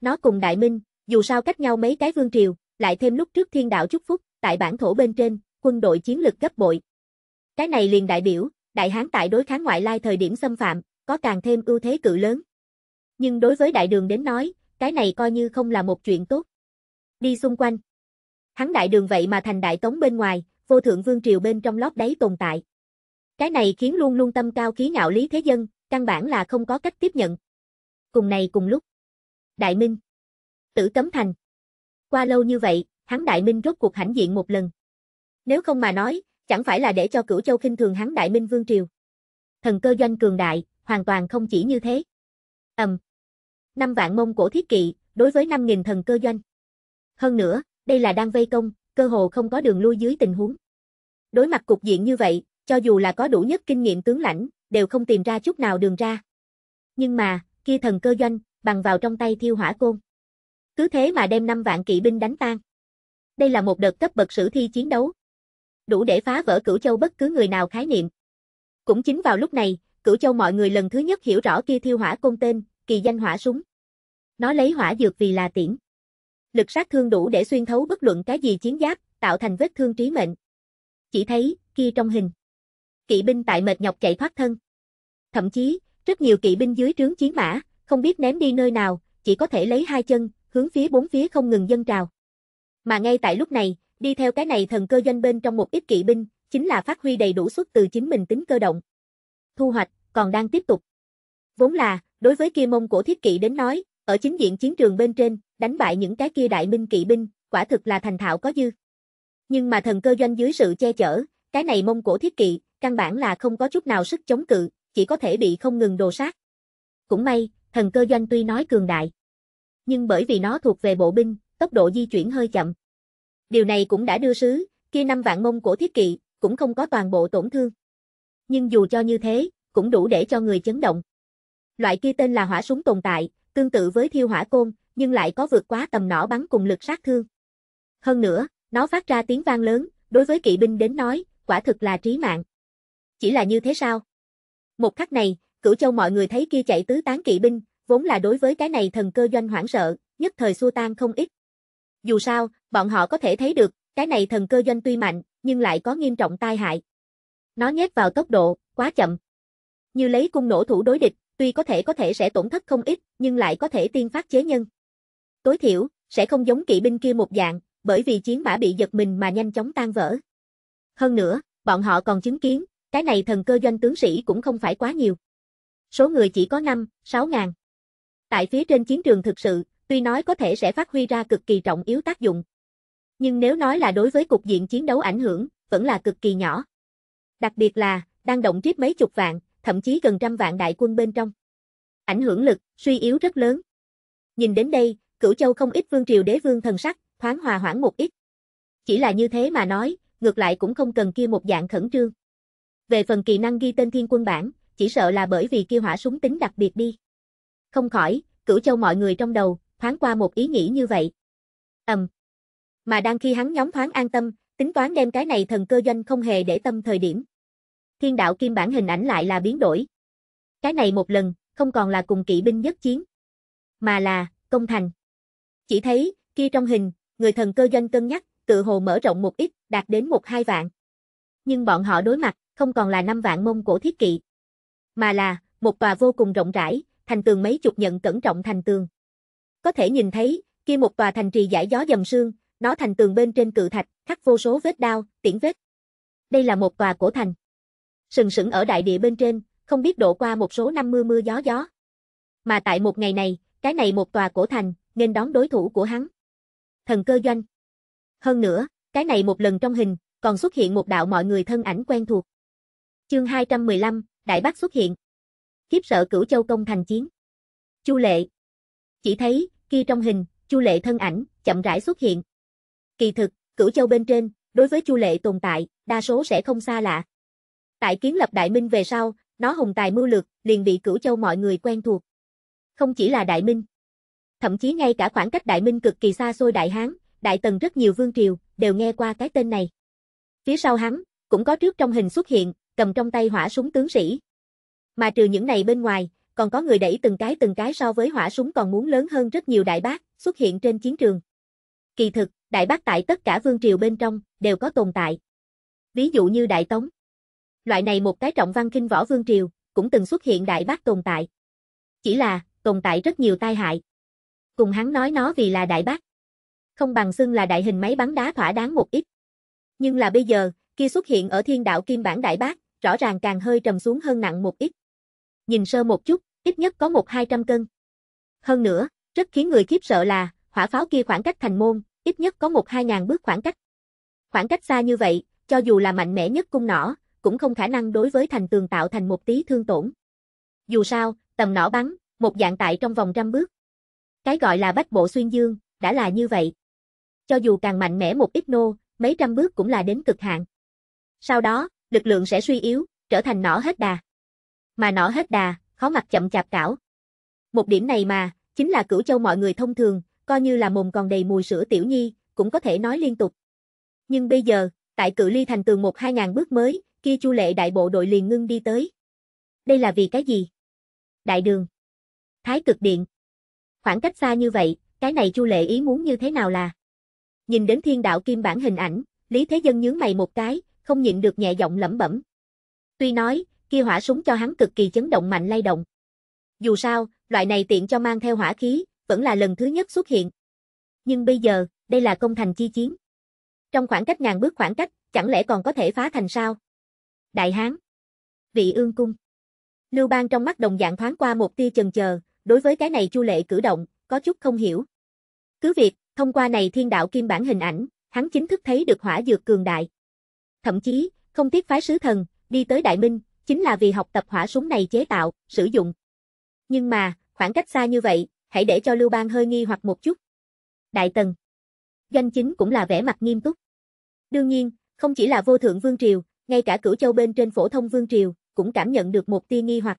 Nó cùng Đại Minh, dù sao cách nhau mấy cái vương triều, lại thêm lúc trước thiên đạo chúc phúc, tại bản thổ bên trên, quân đội chiến lực gấp bội. Cái này liền đại biểu, Đại Hán tại đối kháng ngoại lai thời điểm xâm phạm, có càng thêm ưu thế cự lớn. Nhưng đối với Đại Đường đến nói, cái này coi như không là một chuyện tốt. Đi xung quanh. Hắn đại đường vậy mà thành đại tống bên ngoài, vô thượng vương triều bên trong lót đáy tồn tại. Cái này khiến luôn luôn tâm cao khí ngạo Lý Thế Dân, căn bản là không có cách tiếp nhận. Cùng này cùng lúc. Đại Minh. Tử Cấm Thành. Qua lâu như vậy, hắn Đại Minh rốt cuộc hãnh diện một lần. Nếu không mà nói, chẳng phải là để cho cửu châu khinh thường hắn Đại Minh Vương Triều. Thần cơ doanh cường đại, hoàn toàn không chỉ như thế. ầm năm vạn mông cổ thiết kỵ, đối với năm nghìn thần cơ doanh. Hơn nữa, đây là đang vây công, cơ hồ không có đường lui dưới tình huống. Đối mặt cục diện như vậy, cho dù là có đủ nhất kinh nghiệm tướng lãnh, đều không tìm ra chút nào đường ra. Nhưng mà, kia thần cơ doanh, bằng vào trong tay thiêu hỏa côn. Cứ thế mà đem 5 vạn kỵ binh đánh tan. Đây là một đợt cấp bậc sử thi chiến đấu. Đủ để phá vỡ cửu châu bất cứ người nào khái niệm. Cũng chính vào lúc này, cửu châu mọi người lần thứ nhất hiểu rõ kia thiêu hỏa côn tên, kỳ danh hỏa súng. Nó lấy hỏa dược vì là tiễn lực sát thương đủ để xuyên thấu bất luận cái gì chiến giáp, tạo thành vết thương trí mệnh. Chỉ thấy, kia trong hình, kỵ binh tại mệt nhọc chạy thoát thân. Thậm chí, rất nhiều kỵ binh dưới trướng chiến mã, không biết ném đi nơi nào, chỉ có thể lấy hai chân, hướng phía bốn phía không ngừng dâng trào. Mà ngay tại lúc này, đi theo cái này thần cơ doanh bên trong một ít kỵ binh, chính là phát huy đầy đủ suất từ chính mình tính cơ động. Thu hoạch, còn đang tiếp tục. Vốn là, đối với kia mông cổ thiết kỵ đến nói, ở chính diện chiến trường bên trên, đánh bại những cái kia đại minh kỵ binh, quả thực là thành thạo có dư. Nhưng mà thần cơ doanh dưới sự che chở, cái này mông cổ thiết kỵ, căn bản là không có chút nào sức chống cự, chỉ có thể bị không ngừng đồ sát. Cũng may, thần cơ doanh tuy nói cường đại, nhưng bởi vì nó thuộc về bộ binh, tốc độ di chuyển hơi chậm. Điều này cũng đã đưa sứ, kia năm vạn mông cổ thiết kỵ, cũng không có toàn bộ tổn thương. Nhưng dù cho như thế, cũng đủ để cho người chấn động. Loại kia tên là hỏa súng tồn tại, tương tự với thiêu hỏa côn, nhưng lại có vượt quá tầm nỏ bắn cùng lực sát thương. Hơn nữa, nó phát ra tiếng vang lớn, đối với kỵ binh đến nói, quả thực là trí mạng. Chỉ là như thế sao? Một khắc này, cửu châu mọi người thấy kia chạy tứ tán kỵ binh, vốn là đối với cái này thần cơ doanh hoảng sợ, nhất thời xua tan không ít. Dù sao, bọn họ có thể thấy được, cái này thần cơ doanh tuy mạnh, nhưng lại có nghiêm trọng tai hại. Nó nhét vào tốc độ, quá chậm. Như lấy cung nổ thủ đối địch, tuy có thể có thể sẽ tổn thất không ít, nhưng lại có thể tiên phát chế nhân. Tối thiểu, sẽ không giống kỵ binh kia một dạng, bởi vì chiến mã bị giật mình mà nhanh chóng tan vỡ. Hơn nữa, bọn họ còn chứng kiến, cái này thần cơ doanh tướng sĩ cũng không phải quá nhiều. Số người chỉ có 5, 6 ngàn. Tại phía trên chiến trường thực sự, tuy nói có thể sẽ phát huy ra cực kỳ trọng yếu tác dụng. Nhưng nếu nói là đối với cục diện chiến đấu ảnh hưởng, vẫn là cực kỳ nhỏ. Đặc biệt là, đang động triết mấy chục vạn, thậm chí gần trăm vạn đại quân bên trong. Ảnh hưởng lực, suy yếu rất lớn. Nhìn đến đây, cửu châu không ít vương triều đế vương thần sắc, thoáng hòa hoãn một ít. Chỉ là như thế mà nói, ngược lại cũng không cần kia một dạng khẩn trương. Về phần kỳ năng ghi tên thiên quân bản, chỉ sợ là bởi vì kia hỏa súng tính đặc biệt đi. Không khỏi, cửu châu mọi người trong đầu, thoáng qua một ý nghĩ như vậy. Ầm. Mà đang khi hắn nhóm thoáng an tâm, tính toán đem cái này thần cơ doanh không hề để tâm thời điểm thiên đạo kim bản hình ảnh lại là biến đổi. Cái này một lần, không còn là cùng kỵ binh nhất chiến, mà là công thành. Chỉ thấy, kia trong hình, người thần cơ doanh cân nhắc, tự hồ mở rộng một ít, đạt đến một hai vạn. Nhưng bọn họ đối mặt, không còn là năm vạn mông cổ thiết kỵ, mà là một tòa vô cùng rộng rãi, thành tường mấy chục nhận cẩn trọng thành tường. Có thể nhìn thấy, kia một tòa thành trì giải gió dầm sương, nó thành tường bên trên cự thạch, khắc vô số vết đao, tiễn vết. Đây là một tòa cổ thành sừng sững ở đại địa bên trên, không biết độ qua một số năm mưa mưa gió gió. Mà tại một ngày này, cái này một tòa cổ thành, nên đón đối thủ của hắn. Thần cơ doanh. Hơn nữa, cái này một lần trong hình, còn xuất hiện một đạo mọi người thân ảnh quen thuộc. Chương 215, Đại Bắc xuất hiện. Kiếp sợ cửu châu công thành chiến. Chu Lệ. Chỉ thấy, kia trong hình, Chu Lệ thân ảnh, chậm rãi xuất hiện. Kỳ thực, cửu châu bên trên, đối với Chu Lệ tồn tại, đa số sẽ không xa lạ. Tại kiến lập Đại Minh về sau, nó hùng tài mưu lược, liền bị cửu châu mọi người quen thuộc. Không chỉ là Đại Minh, thậm chí ngay cả khoảng cách Đại Minh cực kỳ xa xôi Đại Hán, Đại Tần rất nhiều vương triều, đều nghe qua cái tên này. Phía sau hắn, cũng có trước trong hình xuất hiện, cầm trong tay hỏa súng tướng sĩ. Mà trừ những này bên ngoài, còn có người đẩy từng cái từng cái so với hỏa súng còn muốn lớn hơn rất nhiều đại bác, xuất hiện trên chiến trường. Kỳ thực, đại bác tại tất cả vương triều bên trong, đều có tồn tại. Ví dụ như Đại Tống. Loại này một cái trọng văn kinh võ vương triều, cũng từng xuất hiện đại bác tồn tại. Chỉ là, tồn tại rất nhiều tai hại. Cùng hắn nói nó vì là đại bác. Không bằng xưng là đại hình máy bắn đá thỏa đáng một ít. Nhưng là bây giờ, kia xuất hiện ở thiên đạo kim bản đại bác, rõ ràng càng hơi trầm xuống hơn nặng một ít. Nhìn sơ một chút, ít nhất có một hai trăm cân. Hơn nữa, rất khiến người khiếp sợ là, hỏa pháo kia khoảng cách thành môn, ít nhất có một hai ngàn bước khoảng cách. Khoảng cách xa như vậy, cho dù là mạnh mẽ nhất cung nỏ, cũng không khả năng đối với thành tường tạo thành một tí thương tổn. Dù sao, tầm nỏ bắn, một dạng tại trong vòng trăm bước. Cái gọi là bách bộ xuyên dương, đã là như vậy. Cho dù càng mạnh mẽ một ít nô, mấy trăm bước cũng là đến cực hạn. Sau đó, lực lượng sẽ suy yếu, trở thành nỏ hết đà. Mà nỏ hết đà, khó mặt chậm chạp cảo. Một điểm này mà, chính là cửu châu mọi người thông thường, coi như là mồm còn đầy mùi sữa tiểu nhi, cũng có thể nói liên tục. Nhưng bây giờ, tại cự ly thành tường một hai ngàn bước mới, kia Chu Lệ đại bộ đội liền ngưng đi tới. Đây là vì cái gì? Đại đường. Thái cực điện. Khoảng cách xa như vậy, cái này Chu Lệ ý muốn như thế nào là? Nhìn đến thiên đạo kim bản hình ảnh, Lý Thế Dân nhướng mày một cái, không nhịn được nhẹ giọng lẩm bẩm. Tuy nói, kia hỏa súng cho hắn cực kỳ chấn động mạnh lay động. Dù sao, loại này tiện cho mang theo hỏa khí, vẫn là lần thứ nhất xuất hiện. Nhưng bây giờ, đây là công thành chi chiến. Trong khoảng cách ngàn bước khoảng cách, chẳng lẽ còn có thể phá thành sao? Đại Hán. Vị ương cung. Lưu Bang trong mắt đồng dạng thoáng qua một tia chần chờ, đối với cái này Chu Lệ cử động, có chút không hiểu. Cứ việc, thông qua này thiên đạo kim bản hình ảnh, hắn chính thức thấy được hỏa dược cường đại. Thậm chí, không tiếc phái sứ thần, đi tới Đại Minh, chính là vì học tập hỏa súng này chế tạo, sử dụng. Nhưng mà, khoảng cách xa như vậy, hãy để cho Lưu Bang hơi nghi hoặc một chút. Đại Tần. danh chính cũng là vẻ mặt nghiêm túc. Đương nhiên, không chỉ là vô thượng vương triều, ngay cả cửu châu bên trên phổ thông vương triều, cũng cảm nhận được một tia nghi hoặc.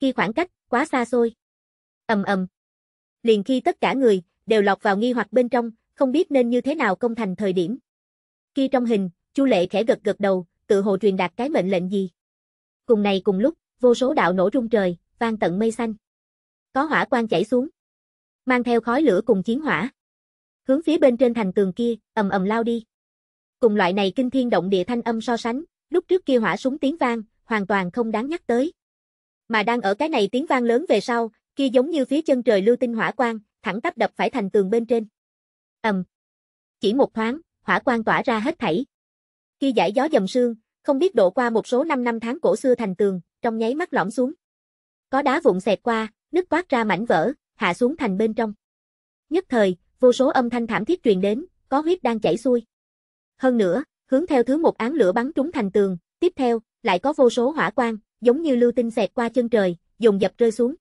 Khi khoảng cách, quá xa xôi. ầm ầm. Liền khi tất cả người, đều lọt vào nghi hoặc bên trong, không biết nên như thế nào công thành thời điểm. Khi trong hình, Chu Lệ khẽ gật gật đầu, tự hồ truyền đạt cái mệnh lệnh gì. Cùng này cùng lúc, vô số đạo nổ rung trời, vang tận mây xanh. Có hỏa quang chảy xuống, mang theo khói lửa cùng chiến hỏa. Hướng phía bên trên thành tường kia, ầm ầm lao đi cùng loại này kinh thiên động địa thanh âm so sánh, lúc trước kia hỏa súng tiếng vang, hoàn toàn không đáng nhắc tới. Mà đang ở cái này tiếng vang lớn về sau, kia giống như phía chân trời lưu tinh hỏa quang, thẳng tắp đập phải thành tường bên trên. Ầm. Chỉ một thoáng, hỏa quang tỏa ra hết thảy. Kia giải gió dầm sương, không biết độ qua một số năm năm tháng cổ xưa thành tường, trong nháy mắt lõm xuống. Có đá vụn xẹt qua, nứt toát ra mảnh vỡ, hạ xuống thành bên trong. Nhất thời, vô số âm thanh thảm thiết truyền đến, có huyết đang chảy xuôi. Hơn nữa, hướng theo thứ một án lửa bắn trúng thành tường, tiếp theo, lại có vô số hỏa quang, giống như lưu tinh xẹt qua chân trời, dùng dập rơi xuống.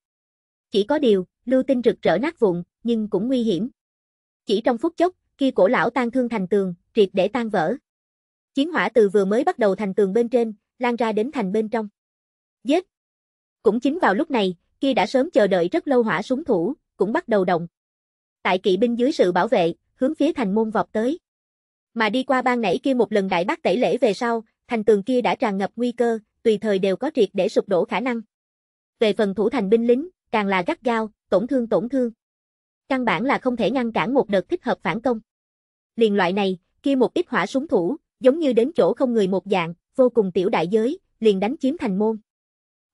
Chỉ có điều, lưu tinh rực rỡ nát vụn, nhưng cũng nguy hiểm. Chỉ trong phút chốc, kia cổ lão tan thương thành tường, triệt để tan vỡ. Chiến hỏa từ vừa mới bắt đầu thành tường bên trên, lan ra đến thành bên trong. Giết! Cũng chính vào lúc này, kia đã sớm chờ đợi rất lâu hỏa súng thủ, cũng bắt đầu động. Tại kỵ binh dưới sự bảo vệ, hướng phía thành môn vọt tới mà đi qua ban nãy kia một lần đại bác tẩy lễ về sau, thành tường kia đã tràn ngập nguy cơ, tùy thời đều có triệt để sụp đổ khả năng. Về phần thủ thành binh lính, càng là gắt gao, tổn thương tổn thương. Căn bản là không thể ngăn cản một đợt thích hợp phản công. Liền loại này, kia một ít hỏa súng thủ, giống như đến chỗ không người một dạng, vô cùng tiểu đại giới, liền đánh chiếm thành môn.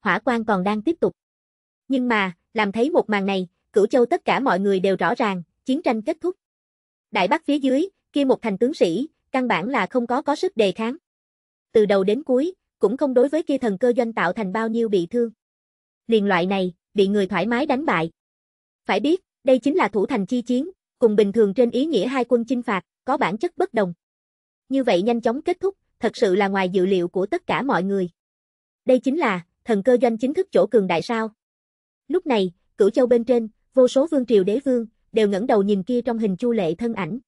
Hỏa quan còn đang tiếp tục. Nhưng mà, làm thấy một màn này, Cửu Châu tất cả mọi người đều rõ ràng, chiến tranh kết thúc. Đại Bắc phía dưới, kia một thành tướng sĩ, căn bản là không có có sức đề kháng. Từ đầu đến cuối, cũng không đối với kia thần cơ doanh tạo thành bao nhiêu bị thương. Liền loại này, bị người thoải mái đánh bại. Phải biết, đây chính là thủ thành chi chiến, cùng bình thường trên ý nghĩa hai quân chinh phạt, có bản chất bất đồng. Như vậy nhanh chóng kết thúc, thật sự là ngoài dự liệu của tất cả mọi người. Đây chính là, thần cơ doanh chính thức chỗ cường đại sao. Lúc này, cửu châu bên trên, vô số vương triều đế vương, đều ngẩng đầu nhìn kia trong hình chu lệ thân ảnh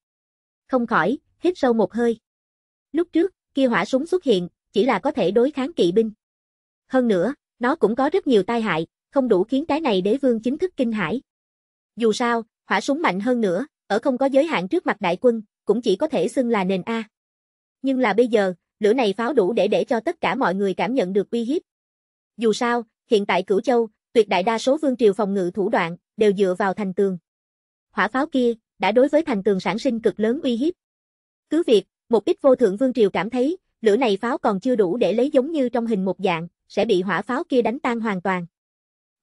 không khỏi, hít sâu một hơi. Lúc trước, kia hỏa súng xuất hiện, chỉ là có thể đối kháng kỵ binh. Hơn nữa, nó cũng có rất nhiều tai hại, không đủ khiến cái này đế vương chính thức kinh hãi. Dù sao, hỏa súng mạnh hơn nữa, ở không có giới hạn trước mặt đại quân, cũng chỉ có thể xưng là nền A. Nhưng là bây giờ, lửa này pháo đủ để để cho tất cả mọi người cảm nhận được uy hiếp. Dù sao, hiện tại Cửu Châu, tuyệt đại đa số vương triều phòng ngự thủ đoạn, đều dựa vào thành tường. Hỏa pháo kia, đã đối với thành tường sản sinh cực lớn uy hiếp. Cứ việc, một ít vô thượng vương triều cảm thấy, lửa này pháo còn chưa đủ để lấy giống như trong hình một dạng, sẽ bị hỏa pháo kia đánh tan hoàn toàn.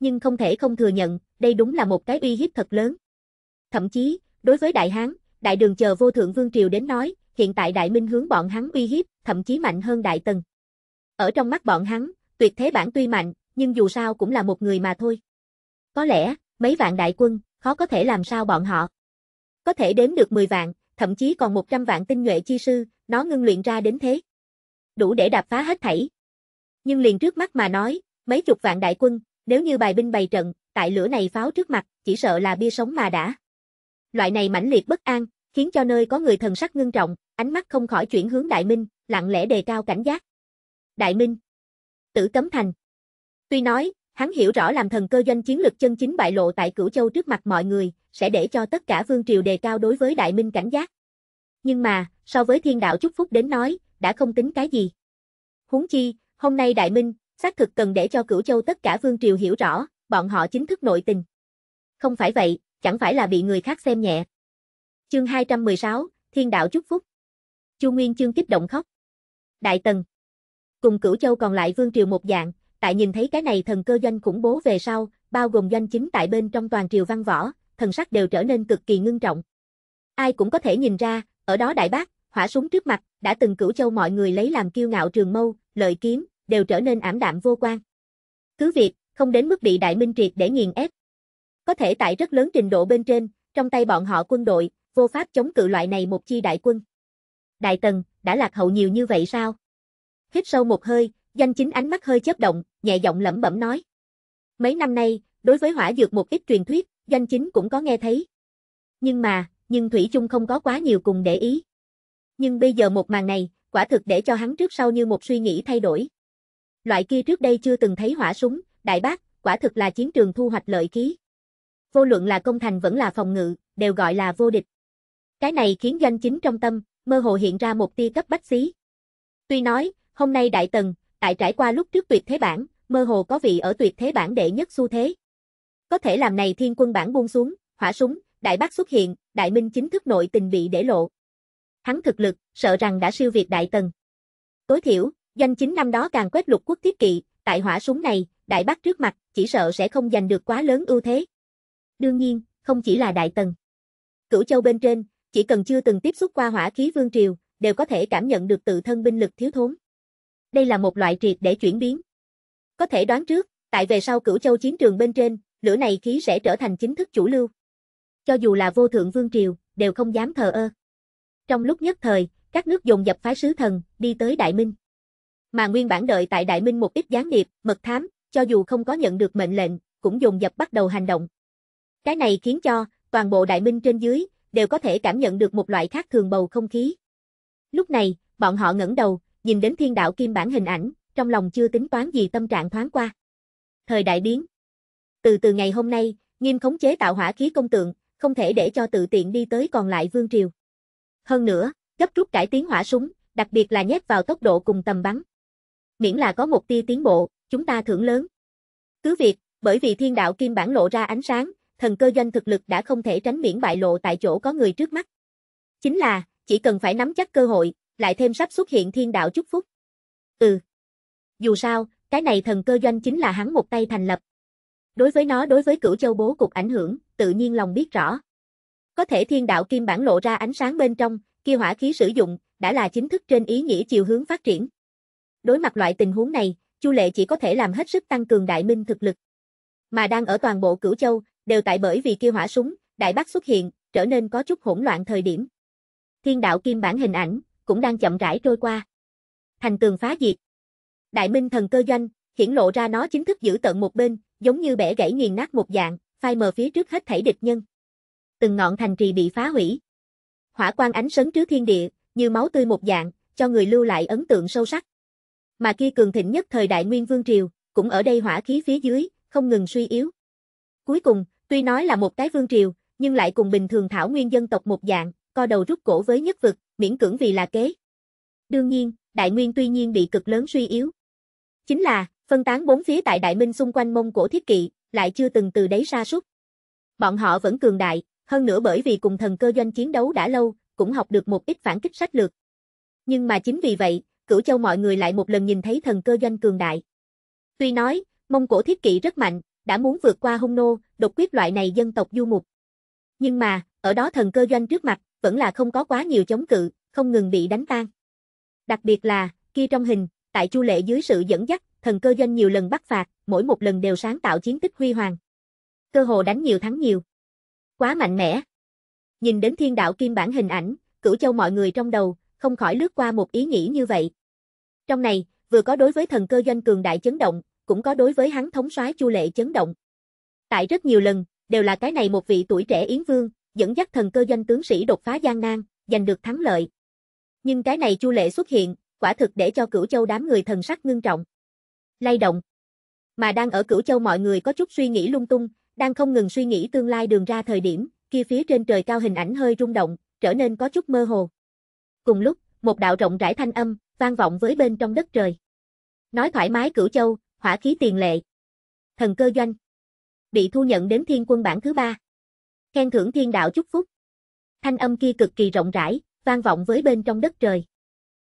Nhưng không thể không thừa nhận, đây đúng là một cái uy hiếp thật lớn. Thậm chí, đối với Đại Hán, Đại Đường chờ vô thượng vương triều đến nói, hiện tại Đại Minh hướng bọn hắn uy hiếp, thậm chí mạnh hơn Đại Tần. Ở trong mắt bọn hắn, tuyệt thế bản tuy mạnh, nhưng dù sao cũng là một người mà thôi. Có lẽ, mấy vạn đại quân, khó có thể làm sao bọn họ có thể đếm được 10 vạn, thậm chí còn 100 vạn tinh nhuệ chi sư, nó ngưng luyện ra đến thế. Đủ để đạp phá hết thảy. Nhưng liền trước mắt mà nói, mấy chục vạn đại quân, nếu như bài binh bày trận, tại lửa này pháo trước mặt, chỉ sợ là bia sống mà đã. Loại này mãnh liệt bất an, khiến cho nơi có người thần sắc ngưng trọng, ánh mắt không khỏi chuyển hướng Đại Minh, lặng lẽ đề cao cảnh giác. Đại Minh Tử Cấm Thành Tuy nói, hắn hiểu rõ làm thần cơ doanh chiến lực chân chính bại lộ tại Cửu Châu trước mặt mọi người, sẽ để cho tất cả vương triều đề cao đối với đại minh cảnh giác. Nhưng mà, so với thiên đạo chúc phúc đến nói, đã không tính cái gì. Huống chi, hôm nay đại minh, xác thực cần để cho cửu châu tất cả vương triều hiểu rõ, bọn họ chính thức nội tình. Không phải vậy, chẳng phải là bị người khác xem nhẹ. Chương 216, Thiên đạo chúc phúc. Chu Nguyên chương kích động khóc. Đại tần. Cùng Cửu Châu còn lại vương triều một dạng, tại nhìn thấy cái này thần cơ doanh khủng bố về sau, bao gồm doanh chính tại bên trong toàn triều văn võ, thần sắc đều trở nên cực kỳ ngưng trọng. Ai cũng có thể nhìn ra, ở đó đại bác, hỏa súng trước mặt, đã từng cửu châu mọi người lấy làm kiêu ngạo trường mâu, lợi kiếm, đều trở nên ảm đạm vô quan. Cứ việc, không đến mức bị đại minh triệt để nghiền ép. Có thể tại rất lớn trình độ bên trên, trong tay bọn họ quân đội, vô pháp chống cự loại này một chi đại quân. Đại tần, đã lạc hậu nhiều như vậy sao? Hít sâu một hơi, danh chính ánh mắt hơi chớp động, nhẹ giọng lẩm bẩm nói. Mấy năm nay, đối với hỏa dược một ít truyền thuyết, doanh chính cũng có nghe thấy. Nhưng mà, nhưng Thủy chung không có quá nhiều cùng để ý. Nhưng bây giờ một màn này, quả thực để cho hắn trước sau như một suy nghĩ thay đổi. Loại kia trước đây chưa từng thấy hỏa súng, đại bác, quả thực là chiến trường thu hoạch lợi khí. Vô luận là công thành vẫn là phòng ngự, đều gọi là vô địch. Cái này khiến doanh chính trong tâm, mơ hồ hiện ra một tia cấp bách xí. Tuy nói, hôm nay Đại Tần, tại trải qua lúc trước tuyệt thế bản, mơ hồ có vị ở tuyệt thế bản đệ nhất xu thế. Có thể làm này thiên quân bản buông xuống, hỏa súng, đại bác xuất hiện, đại minh chính thức nội tình bị để lộ. Hắn thực lực, sợ rằng đã siêu việt đại tần. Tối thiểu, danh chính năm đó càng quét lục quốc tiết kỵ, tại hỏa súng này, đại bác trước mặt, chỉ sợ sẽ không giành được quá lớn ưu thế. Đương nhiên, không chỉ là đại tần. Cửu châu bên trên, chỉ cần chưa từng tiếp xúc qua hỏa khí vương triều, đều có thể cảm nhận được tự thân binh lực thiếu thốn. Đây là một loại triệt để chuyển biến. Có thể đoán trước, tại về sau cửu châu chiến trường bên trên, lửa này khí sẽ trở thành chính thức chủ lưu. Cho dù là vô thượng vương triều, đều không dám thờ ơ. Trong lúc nhất thời, các nước dồn dập phái sứ thần, đi tới Đại Minh. Mà nguyên bản đợi tại Đại Minh một ít gián điệp, mật thám, cho dù không có nhận được mệnh lệnh, cũng dồn dập bắt đầu hành động. Cái này khiến cho, toàn bộ Đại Minh trên dưới, đều có thể cảm nhận được một loại khác thường bầu không khí. Lúc này, bọn họ ngẩng đầu, nhìn đến thiên đạo kim bản hình ảnh, trong lòng chưa tính toán gì tâm trạng thoáng qua. Thời đại biến từ từ ngày hôm nay, nghiêm khống chế tạo hỏa khí công tượng, không thể để cho tự tiện đi tới còn lại vương triều. Hơn nữa, gấp rút cải tiến hỏa súng, đặc biệt là nhét vào tốc độ cùng tầm bắn. Miễn là có một tia tiến bộ, chúng ta thưởng lớn. Cứ việc, bởi vì thiên đạo kim bản lộ ra ánh sáng, thần cơ doanh thực lực đã không thể tránh miễn bại lộ tại chỗ có người trước mắt. Chính là, chỉ cần phải nắm chắc cơ hội, lại thêm sắp xuất hiện thiên đạo chúc phúc. Ừ. Dù sao, cái này thần cơ doanh chính là hắn một tay thành lập đối với nó đối với cửu châu bố cục ảnh hưởng, tự nhiên lòng biết rõ. Có thể thiên đạo kim bản lộ ra ánh sáng bên trong, kia hỏa khí sử dụng, đã là chính thức trên ý nghĩa chiều hướng phát triển. Đối mặt loại tình huống này, Chu Lệ chỉ có thể làm hết sức tăng cường đại minh thực lực. Mà đang ở toàn bộ Cửu Châu, đều tại bởi vì kia hỏa súng, đại bác xuất hiện, trở nên có chút hỗn loạn thời điểm. Thiên đạo kim bản hình ảnh, cũng đang chậm rãi trôi qua. Thành tường phá diệt. Đại minh thần cơ doanh, hiển lộ ra nó chính thức giữ tận một bên, giống như bẻ gãy nghiền nát một dạng, phai mờ phía trước hết thảy địch nhân. Từng ngọn thành trì bị phá hủy. Hỏa quang ánh sấn trước thiên địa, như máu tươi một dạng, cho người lưu lại ấn tượng sâu sắc. Mà kia cường thịnh nhất thời đại nguyên vương triều, cũng ở đây hỏa khí phía dưới, không ngừng suy yếu. Cuối cùng, tuy nói là một cái vương triều, nhưng lại cùng bình thường thảo nguyên dân tộc một dạng, co đầu rút cổ với nhất vực, miễn cưỡng vì là kế. Đương nhiên, đại nguyên tuy nhiên bị cực lớn suy yếu. Chính là, phân tán bốn phía tại Đại Minh xung quanh Mông Cổ thiết kỵ, lại chưa từng từ đấy ra sút. Bọn họ vẫn cường đại, hơn nữa bởi vì cùng thần cơ doanh chiến đấu đã lâu, cũng học được một ít phản kích sách lược. Nhưng mà chính vì vậy, Cửu Châu mọi người lại một lần nhìn thấy thần cơ doanh cường đại. Tuy nói, Mông Cổ thiết kỵ rất mạnh, đã muốn vượt qua hung nô, đột quyết loại này dân tộc du mục. Nhưng mà, ở đó thần cơ doanh trước mặt, vẫn là không có quá nhiều chống cự, không ngừng bị đánh tan. Đặc biệt là, kia trong hình, tại Chu Lệ dưới sự dẫn dắt, thần cơ doanh nhiều lần bắt phạt, mỗi một lần đều sáng tạo chiến tích huy hoàng. Cơ hồ đánh nhiều thắng nhiều. Quá mạnh mẽ. Nhìn đến thiên đạo kim bản hình ảnh, cửu châu mọi người trong đầu, không khỏi lướt qua một ý nghĩ như vậy. Trong này, vừa có đối với thần cơ doanh cường đại chấn động, cũng có đối với hắn thống soái Chu Lệ chấn động. Tại rất nhiều lần, đều là cái này một vị tuổi trẻ yến vương, dẫn dắt thần cơ doanh tướng sĩ đột phá gian nan, giành được thắng lợi. Nhưng cái này Chu Lệ xuất hiện, quả thực để cho Cửu Châu đám người thần sắc ngưng trọng lay động. Mà đang ở Cửu Châu mọi người có chút suy nghĩ lung tung, đang không ngừng suy nghĩ tương lai đường ra thời điểm, kia phía trên trời cao hình ảnh hơi rung động, trở nên có chút mơ hồ. Cùng lúc, một đạo rộng rãi thanh âm, vang vọng với bên trong đất trời. Nói thoải mái Cửu Châu, hỏa khí tiền lệ. Thần cơ doanh. Bị thu nhận đến thiên quân bản thứ ba. Khen thưởng thiên đạo chúc phúc. Thanh âm kia cực kỳ rộng rãi, vang vọng với bên trong đất trời.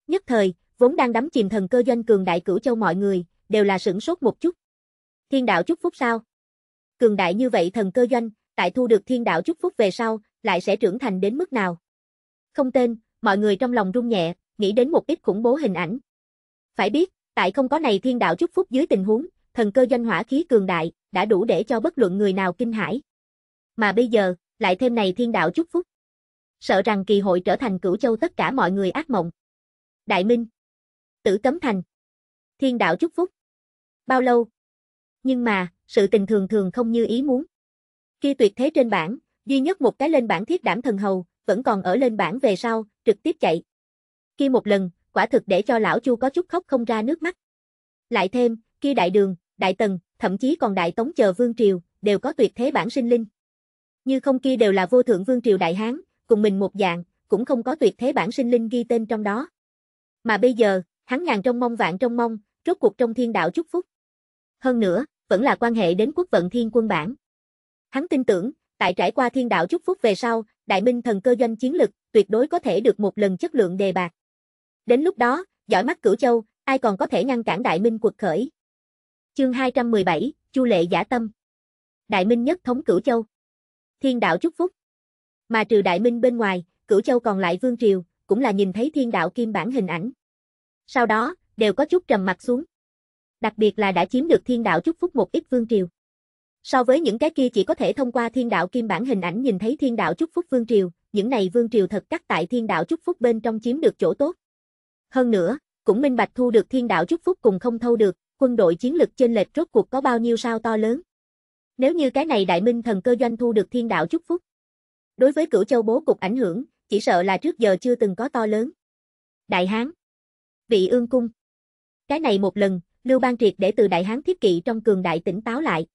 Nhất thời, vốn đang đắm chìm thần cơ doanh cường đại Cửu Châu mọi người, đều là sửng sốt một chút. Thiên đạo chúc phúc sao? Cường đại như vậy thần cơ doanh, tại thu được thiên đạo chúc phúc về sau, lại sẽ trưởng thành đến mức nào? Không tên, mọi người trong lòng rung nhẹ, nghĩ đến một ít khủng bố hình ảnh. Phải biết, tại không có này thiên đạo chúc phúc dưới tình huống, thần cơ doanh hỏa khí cường đại, đã đủ để cho bất luận người nào kinh hãi. Mà bây giờ, lại thêm này thiên đạo chúc phúc. Sợ rằng kỳ hội trở thành cửu châu tất cả mọi người ác mộng. Đại Minh Tử Cấm Thành Thiên đạo chúc phúc bao lâu. Nhưng mà, sự tình thường thường không như ý muốn. Khi tuyệt thế trên bảng, duy nhất một cái lên bảng thiết đảm thần hầu, vẫn còn ở lên bảng về sau, trực tiếp chạy. Khi một lần, quả thực để cho lão Chu có chút khóc không ra nước mắt. Lại thêm, khi đại đường, đại tần, thậm chí còn đại tống chờ vương triều, đều có tuyệt thế bản sinh linh. Như không kia đều là vô thượng vương triều đại hán, cùng mình một dạng, cũng không có tuyệt thế bản sinh linh ghi tên trong đó. Mà bây giờ, hắn ngàn trong mong vạn trong mong, rốt cuộc trong thiên đạo chúc phúc. Hơn nữa, vẫn là quan hệ đến quốc vận thiên quân bản. Hắn tin tưởng, tại trải qua thiên đạo chúc phúc về sau, đại minh thần cơ doanh chiến lực, tuyệt đối có thể được một lần chất lượng đề bạc. Đến lúc đó, giỏi mắt cửu châu, ai còn có thể ngăn cản đại minh quật khởi. Chương 217, Chu Lệ Giả Tâm Đại minh nhất thống cửu châu Thiên đạo chúc phúc Mà trừ đại minh bên ngoài, cửu châu còn lại vương triều, cũng là nhìn thấy thiên đạo kim bản hình ảnh. Sau đó, đều có chút trầm mặt xuống đặc biệt là đã chiếm được thiên đạo chúc phúc một ít vương triều. So với những cái kia chỉ có thể thông qua thiên đạo kim bản hình ảnh nhìn thấy thiên đạo chúc phúc vương triều, những này vương triều thật cắt tại thiên đạo chúc phúc bên trong chiếm được chỗ tốt. Hơn nữa, cũng minh bạch thu được thiên đạo chúc phúc cùng không thâu được, quân đội chiến lực trên lệch rốt cuộc có bao nhiêu sao to lớn. Nếu như cái này đại minh thần cơ doanh thu được thiên đạo chúc phúc. Đối với cửu châu bố cục ảnh hưởng, chỉ sợ là trước giờ chưa từng có to lớn. Đại Hán Vị ương cung Cái này một lần, Lưu Bang Triệt để từ đại hán thiết kỵ trong cường đại tỉnh táo lại.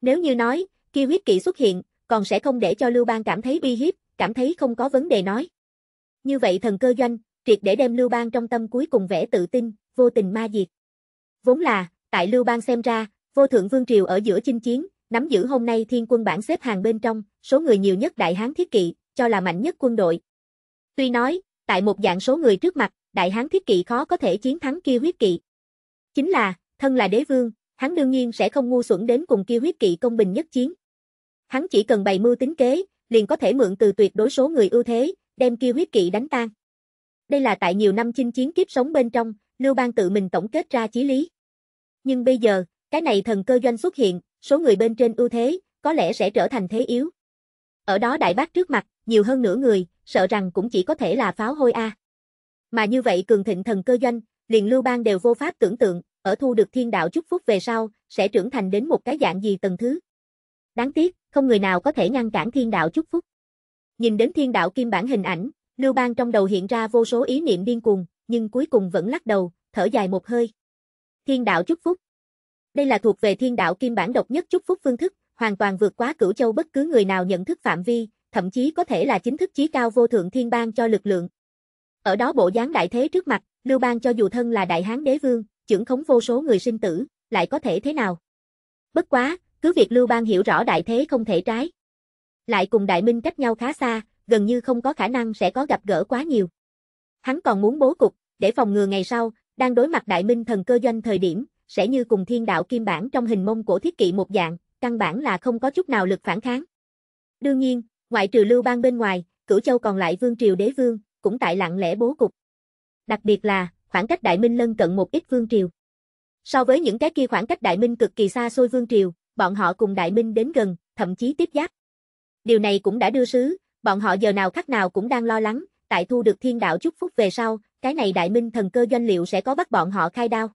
Nếu như nói, khi huyết kỵ xuất hiện, còn sẽ không để cho Lưu Bang cảm thấy bi hiếp, cảm thấy không có vấn đề nói. Như vậy thần cơ doanh, triệt để đem Lưu Bang trong tâm cuối cùng vẽ tự tin, vô tình ma diệt. Vốn là, tại Lưu Bang xem ra, vô thượng vương triều ở giữa chinh chiến, nắm giữ hôm nay thiên quân bản xếp hàng bên trong, số người nhiều nhất đại hán thiết kỵ, cho là mạnh nhất quân đội. Tuy nói, tại một dạng số người trước mặt, đại hán thiết kỵ khó có thể chiến thắng kia huyết kỵ. Chính là, thân là đế vương, hắn đương nhiên sẽ không ngu xuẩn đến cùng kia huyết kỵ công bình nhất chiến. Hắn chỉ cần bày mưu tính kế, liền có thể mượn từ tuyệt đối số người ưu thế, đem kia huyết kỵ đánh tan. Đây là tại nhiều năm chinh chiến kiếp sống bên trong, Lưu Bang tự mình tổng kết ra chí lý. Nhưng bây giờ, cái này thần cơ doanh xuất hiện, số người bên trên ưu thế, có lẽ sẽ trở thành thế yếu. Ở đó đại bác trước mặt, nhiều hơn nửa người, sợ rằng cũng chỉ có thể là pháo hôi a. Mà như vậy cường thịnh thần cơ doanh, liền Lưu Bang đều vô pháp tưởng tượng, ở thu được thiên đạo chúc phúc về sau, sẽ trưởng thành đến một cái dạng gì tầng thứ. Đáng tiếc, không người nào có thể ngăn cản thiên đạo chúc phúc. Nhìn đến thiên đạo kim bản hình ảnh, Lưu Bang trong đầu hiện ra vô số ý niệm điên cuồng, nhưng cuối cùng vẫn lắc đầu, thở dài một hơi. Thiên đạo chúc phúc. Đây là thuộc về thiên đạo kim bản độc nhất chúc phúc phương thức, hoàn toàn vượt quá cửu châu bất cứ người nào nhận thức phạm vi, thậm chí có thể là chính thức chí cao vô thượng thiên bang cho lực lượng. Ở đó bộ dáng đại thế trước mặt, Lưu Bang cho dù thân là đại hán đế vương, trưởng khống vô số người sinh tử, lại có thể thế nào? Bất quá, cứ việc Lưu Bang hiểu rõ đại thế không thể trái. Lại cùng đại minh cách nhau khá xa, gần như không có khả năng sẽ có gặp gỡ quá nhiều. Hắn còn muốn bố cục, để phòng ngừa ngày sau, đang đối mặt đại minh thần cơ doanh thời điểm, sẽ như cùng thiên đạo kim bản trong hình mông cổ thiết kỵ một dạng, căn bản là không có chút nào lực phản kháng. Đương nhiên, ngoại trừ Lưu Bang bên ngoài, Cửu Châu còn lại vương triều đế vương, cũng tại lặng lẽ bố cục đặc biệt là khoảng cách Đại Minh lân cận một ít vương triều. So với những cái kia khoảng cách Đại Minh cực kỳ xa xôi vương triều, bọn họ cùng Đại Minh đến gần, thậm chí tiếp giáp. Điều này cũng đã đưa sứ, bọn họ giờ nào khắc nào cũng đang lo lắng, tại thu được thiên đạo chúc phúc về sau, cái này Đại Minh thần cơ doanh liệu sẽ có bắt bọn họ khai đao.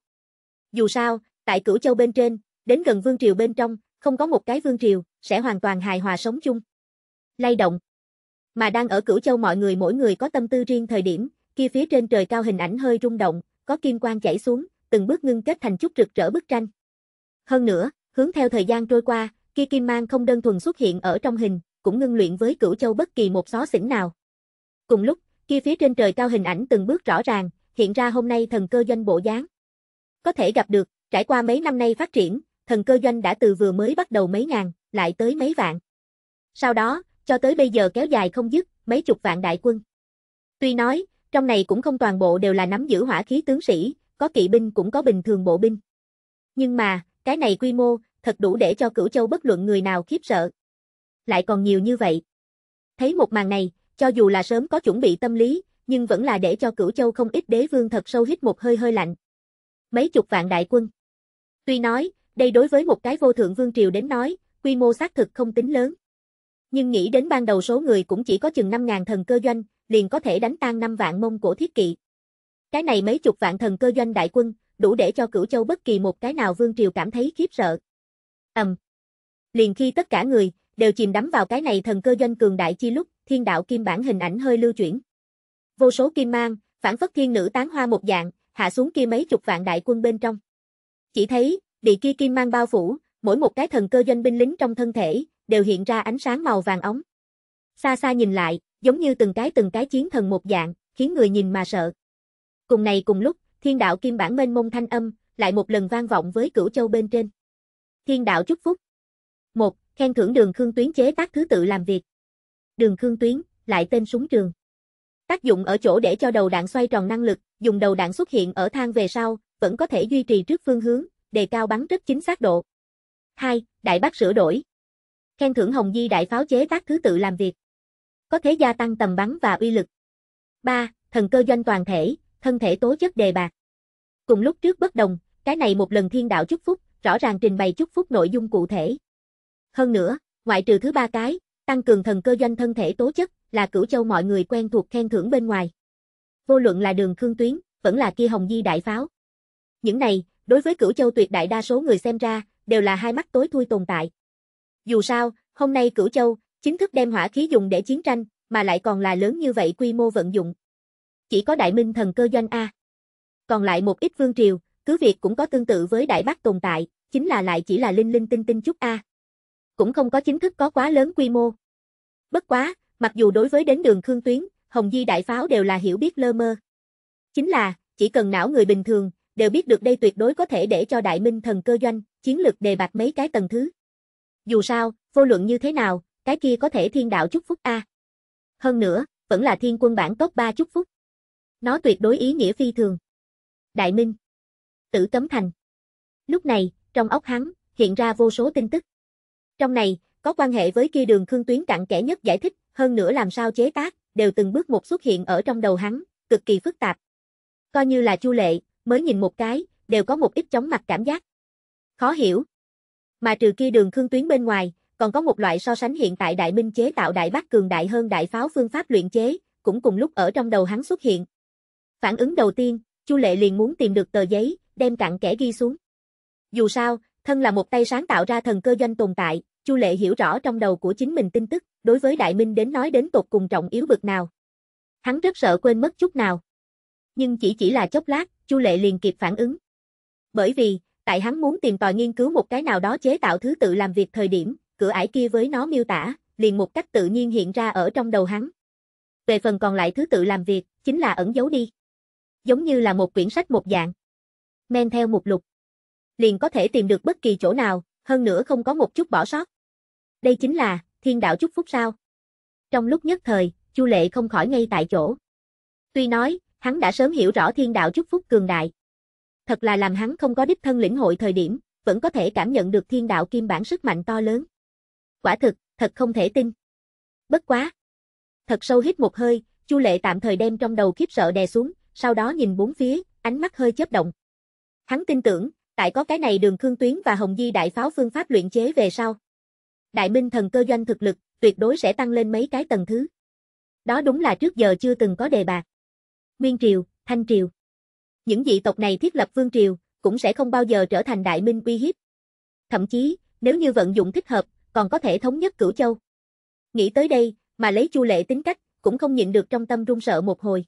Dù sao, tại Cửu Châu bên trên, đến gần vương triều bên trong, không có một cái vương triều sẽ hoàn toàn hài hòa sống chung. Lay động. Mà đang ở Cửu Châu mọi người mỗi người có tâm tư riêng thời điểm, kia phía trên trời cao hình ảnh hơi rung động, có kim quang chảy xuống, từng bước ngưng kết thành chút rực rỡ bức tranh. Hơn nữa, hướng theo thời gian trôi qua, kia kim mang không đơn thuần xuất hiện ở trong hình, cũng ngưng luyện với cửu châu bất kỳ một xó xỉnh nào. Cùng lúc, kia phía trên trời cao hình ảnh từng bước rõ ràng, hiện ra hôm nay thần cơ doanh bộ dáng. Có thể gặp được, trải qua mấy năm nay phát triển, thần cơ doanh đã từ vừa mới bắt đầu mấy ngàn, lại tới mấy vạn. Sau đó, cho tới bây giờ kéo dài không dứt, mấy chục vạn đại quân. Tuy nói, trong này cũng không toàn bộ đều là nắm giữ hỏa khí tướng sĩ, có kỵ binh cũng có bình thường bộ binh. Nhưng mà, cái này quy mô, thật đủ để cho cửu châu bất luận người nào khiếp sợ. Lại còn nhiều như vậy. Thấy một màn này, cho dù là sớm có chuẩn bị tâm lý, nhưng vẫn là để cho cửu châu không ít đế vương thật sâu hít một hơi hơi lạnh. Mấy chục vạn đại quân. Tuy nói, đây đối với một cái vô thượng vương triều đến nói, quy mô xác thực không tính lớn. Nhưng nghĩ đến ban đầu số người cũng chỉ có chừng 5.000 thần cơ doanh, liền có thể đánh tan năm vạn mông cổ thiết kỵ. Cái này mấy chục vạn thần cơ doanh đại quân, đủ để cho cửu châu bất kỳ một cái nào vương triều cảm thấy khiếp sợ. ầm, Liền khi tất cả người, đều chìm đắm vào cái này thần cơ doanh cường đại chi lúc, thiên đạo kim bản hình ảnh hơi lưu chuyển. Vô số kim mang, phản phất thiên nữ tán hoa một dạng, hạ xuống kia mấy chục vạn đại quân bên trong. Chỉ thấy, bị kia kim mang bao phủ, mỗi một cái thần cơ doanh binh lính trong thân thể, đều hiện ra ánh sáng màu vàng ống. Xa xa nhìn lại, giống như từng cái từng cái chiến thần một dạng, khiến người nhìn mà sợ. Cùng này cùng lúc, thiên đạo kim bản mênh mông thanh âm, lại một lần vang vọng với cửu châu bên trên. Thiên đạo chúc phúc. một Khen thưởng đường Khương Tuyến chế tác thứ tự làm việc. Đường Khương Tuyến, lại tên súng trường. Tác dụng ở chỗ để cho đầu đạn xoay tròn năng lực, dùng đầu đạn xuất hiện ở thang về sau, vẫn có thể duy trì trước phương hướng, đề cao bắn rất chính xác độ. 2. Đại bác sửa đổi. Khen thưởng Hồng Di đại pháo chế tác thứ tự làm việc có thể gia tăng tầm bắn và uy lực. 3. Thần cơ doanh toàn thể, thân thể tố chất đề bạc. Cùng lúc trước bất đồng, cái này một lần thiên đạo chúc phúc, rõ ràng trình bày chúc phúc nội dung cụ thể. Hơn nữa, ngoại trừ thứ ba cái, tăng cường thần cơ doanh thân thể tố chất, là cửu châu mọi người quen thuộc khen thưởng bên ngoài. Vô luận là đường Khương Tuyến, vẫn là kia Hồng Di đại pháo. Những này, đối với cửu châu tuyệt đại đa số người xem ra, đều là hai mắt tối thui tồn tại. Dù sao, hôm nay cửu châu, chính thức đem hỏa khí dùng để chiến tranh, mà lại còn là lớn như vậy quy mô vận dụng. Chỉ có Đại Minh thần cơ doanh A. Còn lại một ít vương triều, cứ việc cũng có tương tự với Đại Bắc tồn tại, chính là lại chỉ là linh linh tinh tinh chút A. Cũng không có chính thức có quá lớn quy mô. Bất quá, mặc dù đối với đến đường Khương Tuyến, Hồng Di Đại Pháo đều là hiểu biết lơ mơ. Chính là, chỉ cần não người bình thường, đều biết được đây tuyệt đối có thể để cho Đại Minh thần cơ doanh, chiến lược đề bạc mấy cái tầng thứ. Dù sao, vô luận như thế nào, cái kia có thể thiên đạo chúc phúc A. Hơn nữa, vẫn là thiên quân bản top 3 chúc phúc. Nó tuyệt đối ý nghĩa phi thường. Đại Minh. Tử Cấm Thành. Lúc này, trong óc hắn, hiện ra vô số tin tức. Trong này, có quan hệ với kia đường khương tuyến cặn kẽ nhất giải thích, hơn nữa làm sao chế tác, đều từng bước một xuất hiện ở trong đầu hắn, cực kỳ phức tạp. Coi như là chu lệ, mới nhìn một cái, đều có một ít chóng mặt cảm giác. Khó hiểu. Mà trừ kia đường khương tuyến bên ngoài, còn có một loại so sánh hiện tại Đại Minh chế tạo Đại Bác cường đại hơn đại pháo phương pháp luyện chế, cũng cùng lúc ở trong đầu hắn xuất hiện. Phản ứng đầu tiên, Chu Lệ liền muốn tìm được tờ giấy, đem cặn kẻ ghi xuống. Dù sao, thân là một tay sáng tạo ra thần cơ doanh tồn tại, Chu Lệ hiểu rõ trong đầu của chính mình tin tức, đối với Đại Minh đến nói đến tột cùng trọng yếu bực nào. Hắn rất sợ quên mất chút nào. Nhưng chỉ chỉ là chốc lát, Chu Lệ liền kịp phản ứng. Bởi vì, tại hắn muốn tìm tòi nghiên cứu một cái nào đó chế tạo thứ tự làm việc thời điểm, cửa ải kia với nó miêu tả, liền một cách tự nhiên hiện ra ở trong đầu hắn. Về phần còn lại thứ tự làm việc, chính là ẩn giấu đi. Giống như là một quyển sách một dạng. Men theo mục lục. Liền có thể tìm được bất kỳ chỗ nào, hơn nữa không có một chút bỏ sót. Đây chính là, thiên đạo chúc phúc sao. Trong lúc nhất thời, Chu Lệ không khỏi ngay tại chỗ. Tuy nói, hắn đã sớm hiểu rõ thiên đạo chúc phúc cường đại. Thật là làm hắn không có đích thân lĩnh hội thời điểm, vẫn có thể cảm nhận được thiên đạo kim bản sức mạnh to lớn. Quả thực, thật không thể tin. Bất quá. Thật sâu hít một hơi, Chu Lệ tạm thời đem trong đầu khiếp sợ đè xuống, sau đó nhìn bốn phía, ánh mắt hơi chớp động. Hắn tin tưởng, tại có cái này đường Khương Tuyến và Hồng Di đại pháo phương pháp luyện chế về sau. Đại minh thần cơ doanh thực lực, tuyệt đối sẽ tăng lên mấy cái tầng thứ. Đó đúng là trước giờ chưa từng có đề bạc. Nguyên Triều, Thanh Triều. Những dị tộc này thiết lập Vương Triều, cũng sẽ không bao giờ trở thành đại minh uy hiếp. Thậm chí, nếu như vận dụng thích hợp, còn có thể thống nhất cửu châu. Nghĩ tới đây, mà lấy Chu Lệ tính cách, cũng không nhịn được trong tâm run sợ một hồi.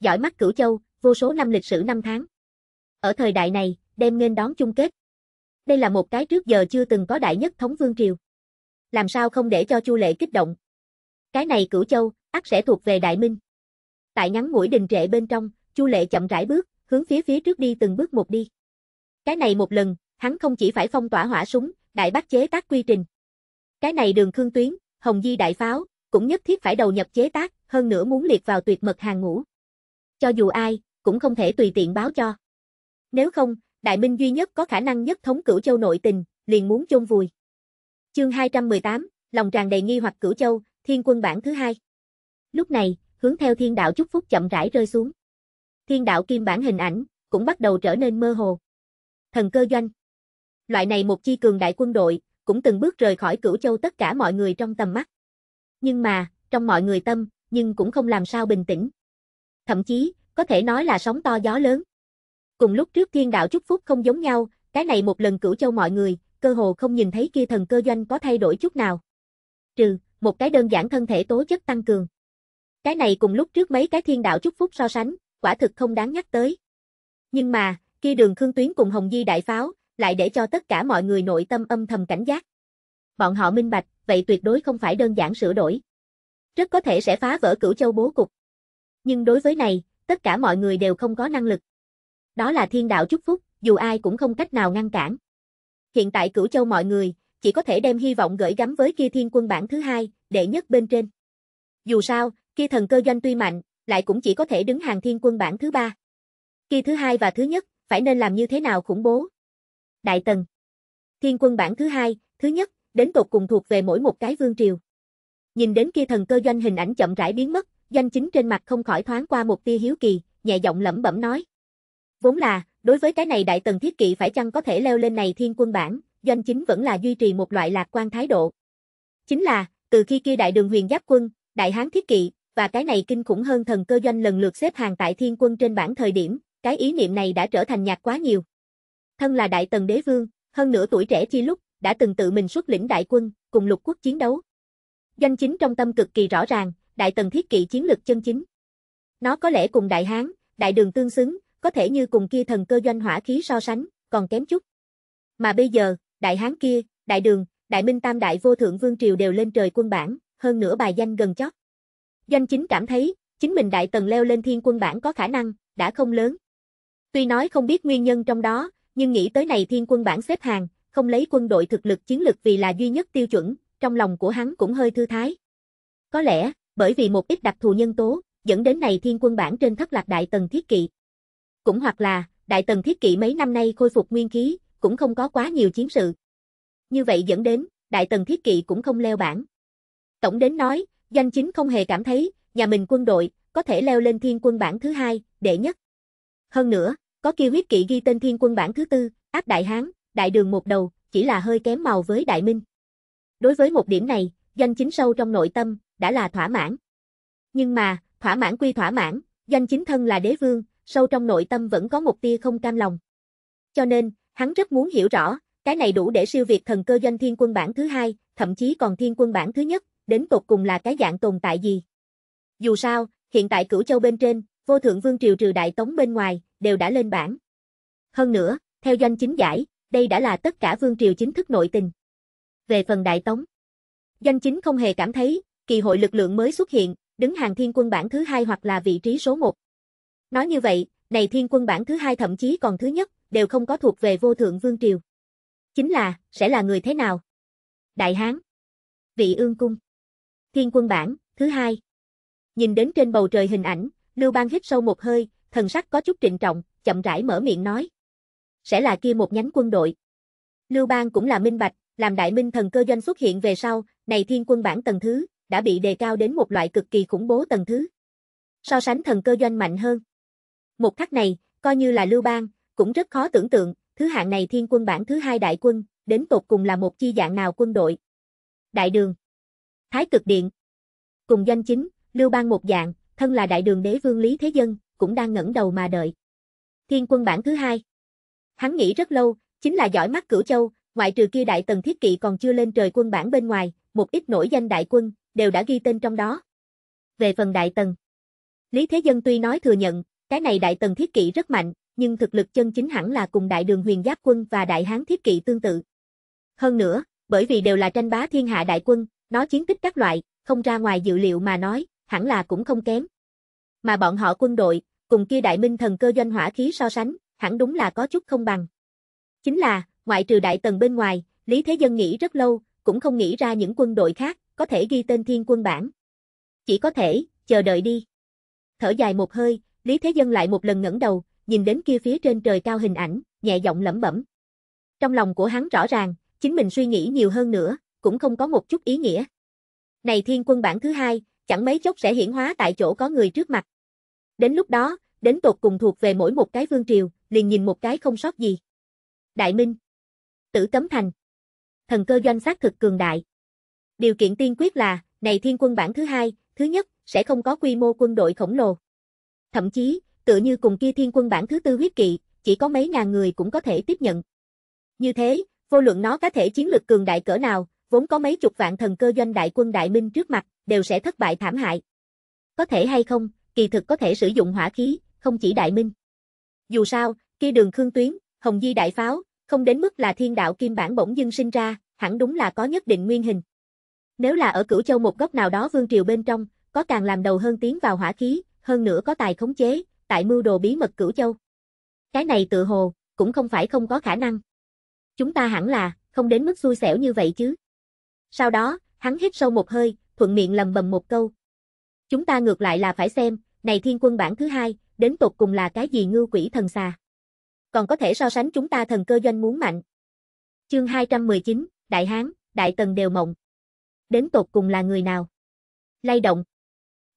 Giỏi mắt cửu châu, vô số năm lịch sử năm tháng. Ở thời đại này, đem nên đón chung kết. Đây là một cái trước giờ chưa từng có đại nhất thống vương triều. Làm sao không để cho Chu Lệ kích động. Cái này cửu châu, ắt sẽ thuộc về Đại Minh. Tại ngắn mũi đình trệ bên trong, Chu Lệ chậm rãi bước, hướng phía phía trước đi từng bước một đi. Cái này một lần, hắn không chỉ phải phong tỏa hỏa súng, đại bác chế tác quy trình, cái này đường khương tuyến, hồng di đại pháo, cũng nhất thiết phải đầu nhập chế tác, hơn nữa muốn liệt vào tuyệt mật hàng ngũ. Cho dù ai, cũng không thể tùy tiện báo cho. Nếu không, Đại Minh duy nhất có khả năng nhất thống cửu châu nội tình, liền muốn chôn vùi. Chương 218, lòng tràn đầy nghi hoặc cửu châu, thiên quân bản thứ hai. Lúc này, hướng theo thiên đạo chúc phúc chậm rãi rơi xuống. Thiên đạo kim bản hình ảnh, cũng bắt đầu trở nên mơ hồ. Thần cơ doanh. Loại này một chi cường đại quân đội, cũng từng bước rời khỏi cửu châu tất cả mọi người trong tầm mắt. Nhưng mà, trong mọi người tâm, nhưng cũng không làm sao bình tĩnh. Thậm chí, có thể nói là sóng to gió lớn. Cùng lúc trước thiên đạo chúc phúc không giống nhau, cái này một lần cửu châu mọi người, cơ hồ không nhìn thấy kia thần cơ doanh có thay đổi chút nào. Trừ, một cái đơn giản thân thể tố chất tăng cường. Cái này cùng lúc trước mấy cái thiên đạo chúc phúc so sánh, quả thực không đáng nhắc tới. Nhưng mà, kia đường Khương Tuyến cùng Hồng Di đại pháo, lại để cho tất cả mọi người nội tâm âm thầm cảnh giác. Bọn họ minh bạch, vậy tuyệt đối không phải đơn giản sửa đổi. Rất có thể sẽ phá vỡ cửu châu bố cục. Nhưng đối với này, tất cả mọi người đều không có năng lực. Đó là thiên đạo chúc phúc, dù ai cũng không cách nào ngăn cản. Hiện tại cửu châu mọi người, chỉ có thể đem hy vọng gửi gắm với kia thiên quân bản thứ hai, đệ nhất bên trên. Dù sao, kia thần cơ doanh tuy mạnh, lại cũng chỉ có thể đứng hàng thiên quân bản thứ ba. Kia thứ hai và thứ nhất, phải nên làm như thế nào khủng bố, Đại Tần. Thiên quân bản thứ hai, thứ nhất, đến tột cùng thuộc về mỗi một cái vương triều. Nhìn đến kia thần cơ doanh hình ảnh chậm rãi biến mất, doanh chính trên mặt không khỏi thoáng qua một tia hiếu kỳ, nhẹ giọng lẩm bẩm nói. Vốn là, đối với cái này đại tần thiết kỵ phải chăng có thể leo lên này thiên quân bản, doanh chính vẫn là duy trì một loại lạc quan thái độ. Chính là, từ khi kia đại đường huyền giáp quân, đại hán thiết kỵ, và cái này kinh khủng hơn thần cơ doanh lần lượt xếp hàng tại thiên quân trên bản thời điểm, cái ý niệm này đã trở thành nhạt quá nhiều thân là đại tần đế vương, hơn nửa tuổi trẻ chi lúc, đã từng tự mình xuất lĩnh đại quân, cùng lục quốc chiến đấu. danh chính trong tâm cực kỳ rõ ràng, đại tần thiết kỵ chiến lực chân chính. Nó có lẽ cùng đại hán, đại đường tương xứng, có thể như cùng kia thần cơ doanh hỏa khí so sánh, còn kém chút. Mà bây giờ, đại hán kia, đại đường, đại minh tam đại vô thượng vương triều đều lên trời quân bản, hơn nữa bài danh gần chót. danh chính cảm thấy, chính mình đại tần leo lên thiên quân bản có khả năng, đã không lớn. Tuy nói không biết nguyên nhân trong đó, nhưng nghĩ tới này thiên quân bản xếp hàng, không lấy quân đội thực lực chiến lực vì là duy nhất tiêu chuẩn, trong lòng của hắn cũng hơi thư thái. Có lẽ, bởi vì một ít đặc thù nhân tố, dẫn đến này thiên quân bản trên thất lạc đại tần thiết kỵ. Cũng hoặc là, đại tần thiết kỵ mấy năm nay khôi phục nguyên khí, cũng không có quá nhiều chiến sự. Như vậy dẫn đến, đại tần thiết kỵ cũng không leo bản. Tổng đến nói, danh chính không hề cảm thấy, nhà mình quân đội, có thể leo lên thiên quân bản thứ hai, đệ nhất. Hơn nữa, có kiêu huyết kỵ ghi tên thiên quân bản thứ tư, áp đại hán, đại đường một đầu, chỉ là hơi kém màu với đại minh. Đối với một điểm này, danh chính sâu trong nội tâm, đã là thỏa mãn. Nhưng mà, thỏa mãn quy thỏa mãn, danh chính thân là đế vương, sâu trong nội tâm vẫn có một tia không cam lòng. Cho nên, hắn rất muốn hiểu rõ, cái này đủ để siêu việt thần cơ danh thiên quân bản thứ hai, thậm chí còn thiên quân bản thứ nhất, đến tột cùng là cái dạng tồn tại gì. Dù sao, hiện tại cửu châu bên trên, vô thượng vương triều trừ đại tống bên ngoài, đều đã lên bảng. Hơn nữa, theo doanh chính giải, đây đã là tất cả vương triều chính thức nội tình. Về phần Đại Tống, doanh chính không hề cảm thấy, kỳ hội lực lượng mới xuất hiện, đứng hàng thiên quân bảng thứ hai hoặc là vị trí số một. Nói như vậy, này thiên quân bảng thứ hai thậm chí còn thứ nhất, đều không có thuộc về vô thượng vương triều. Chính là, sẽ là người thế nào? Đại Hán Vị ương cung Thiên quân bảng, thứ hai Nhìn đến trên bầu trời hình ảnh, Lưu Bang hít sâu một hơi, thần sắc có chút trịnh trọng, chậm rãi mở miệng nói. Sẽ là kia một nhánh quân đội. Lưu Bang cũng là minh bạch, làm đại minh thần cơ doanh xuất hiện về sau, này thiên quân bản tầng thứ, đã bị đề cao đến một loại cực kỳ khủng bố tầng thứ. So sánh thần cơ doanh mạnh hơn. Một khắc này, coi như là Lưu Bang, cũng rất khó tưởng tượng, thứ hạng này thiên quân bản thứ hai đại quân, đến tột cùng là một chi dạng nào quân đội. Đại đường. Thái cực điện. Cùng danh chính, Lưu Bang một dạng, thân là đại đường đế vương Lý Thế Dân, cũng đang ngẩng đầu mà đợi. Thiên quân bản thứ hai. Hắn nghĩ rất lâu, chính là giỏi mắt cửu châu, ngoại trừ kia đại tần thiết kỵ còn chưa lên trời quân bản bên ngoài, một ít nổi danh đại quân, đều đã ghi tên trong đó. Về phần đại tần, Lý Thế Dân tuy nói thừa nhận, cái này đại tần thiết kỵ rất mạnh, nhưng thực lực chân chính hẳn là cùng đại đường huyền giáp quân và đại hán thiết kỵ tương tự. Hơn nữa, bởi vì đều là tranh bá thiên hạ đại quân, nó chiến tích các loại, không ra ngoài dự liệu mà nói, hẳn là cũng không kém. Mà bọn họ quân đội, cùng kia đại minh thần cơ doanh hỏa khí so sánh, hẳn đúng là có chút không bằng. Chính là, ngoại trừ đại tần bên ngoài, Lý Thế Dân nghĩ rất lâu, cũng không nghĩ ra những quân đội khác, có thể ghi tên thiên quân bản. Chỉ có thể, chờ đợi đi. Thở dài một hơi, Lý Thế Dân lại một lần ngẩng đầu, nhìn đến kia phía trên trời cao hình ảnh, nhẹ giọng lẩm bẩm. Trong lòng của hắn rõ ràng, chính mình suy nghĩ nhiều hơn nữa, cũng không có một chút ý nghĩa. Này thiên quân bản thứ hai, chẳng mấy chốc sẽ hiển hóa tại chỗ có người trước mặt. Đến lúc đó, đến tột cùng thuộc về mỗi một cái vương triều, liền nhìn một cái không sót gì. Đại Minh Tử Cấm Thành Thần cơ doanh sát thực cường đại. Điều kiện tiên quyết là, này thiên quân bản thứ hai, thứ nhất, sẽ không có quy mô quân đội khổng lồ. Thậm chí, tựa như cùng kia thiên quân bản thứ tư huyết kỵ, chỉ có mấy ngàn người cũng có thể tiếp nhận. Như thế, vô luận nó có thể chiến lực cường đại cỡ nào, vốn có mấy chục vạn thần cơ doanh đại quân đại minh trước mặt, đều sẽ thất bại thảm hại. Có thể hay không, kỳ thực có thể sử dụng hỏa khí, không chỉ đại minh. Dù sao, kia đường khương tuyến, hồng di đại pháo, không đến mức là thiên đạo kim bản bỗng dưng sinh ra, hẳn đúng là có nhất định nguyên hình. Nếu là ở Cửu Châu một góc nào đó vương triều bên trong, có càng làm đầu hơn tiến vào hỏa khí, hơn nữa có tài khống chế, tại mưu đồ bí mật Cửu Châu. Cái này tự hồ, cũng không phải không có khả năng. Chúng ta hẳn là, không đến mức xui xẻo như vậy chứ. Sau đó, hắn hít sâu một hơi, thuận miệng lầm bầm một câu. Chúng ta ngược lại là phải xem, này thiên quân bản thứ hai, đến tột cùng là cái gì ngư quỷ thần xà. Còn có thể so sánh chúng ta thần cơ doanh muốn mạnh. Chương 219, Đại Hán, Đại Tần đều mộng. Đến tột cùng là người nào? Lay động.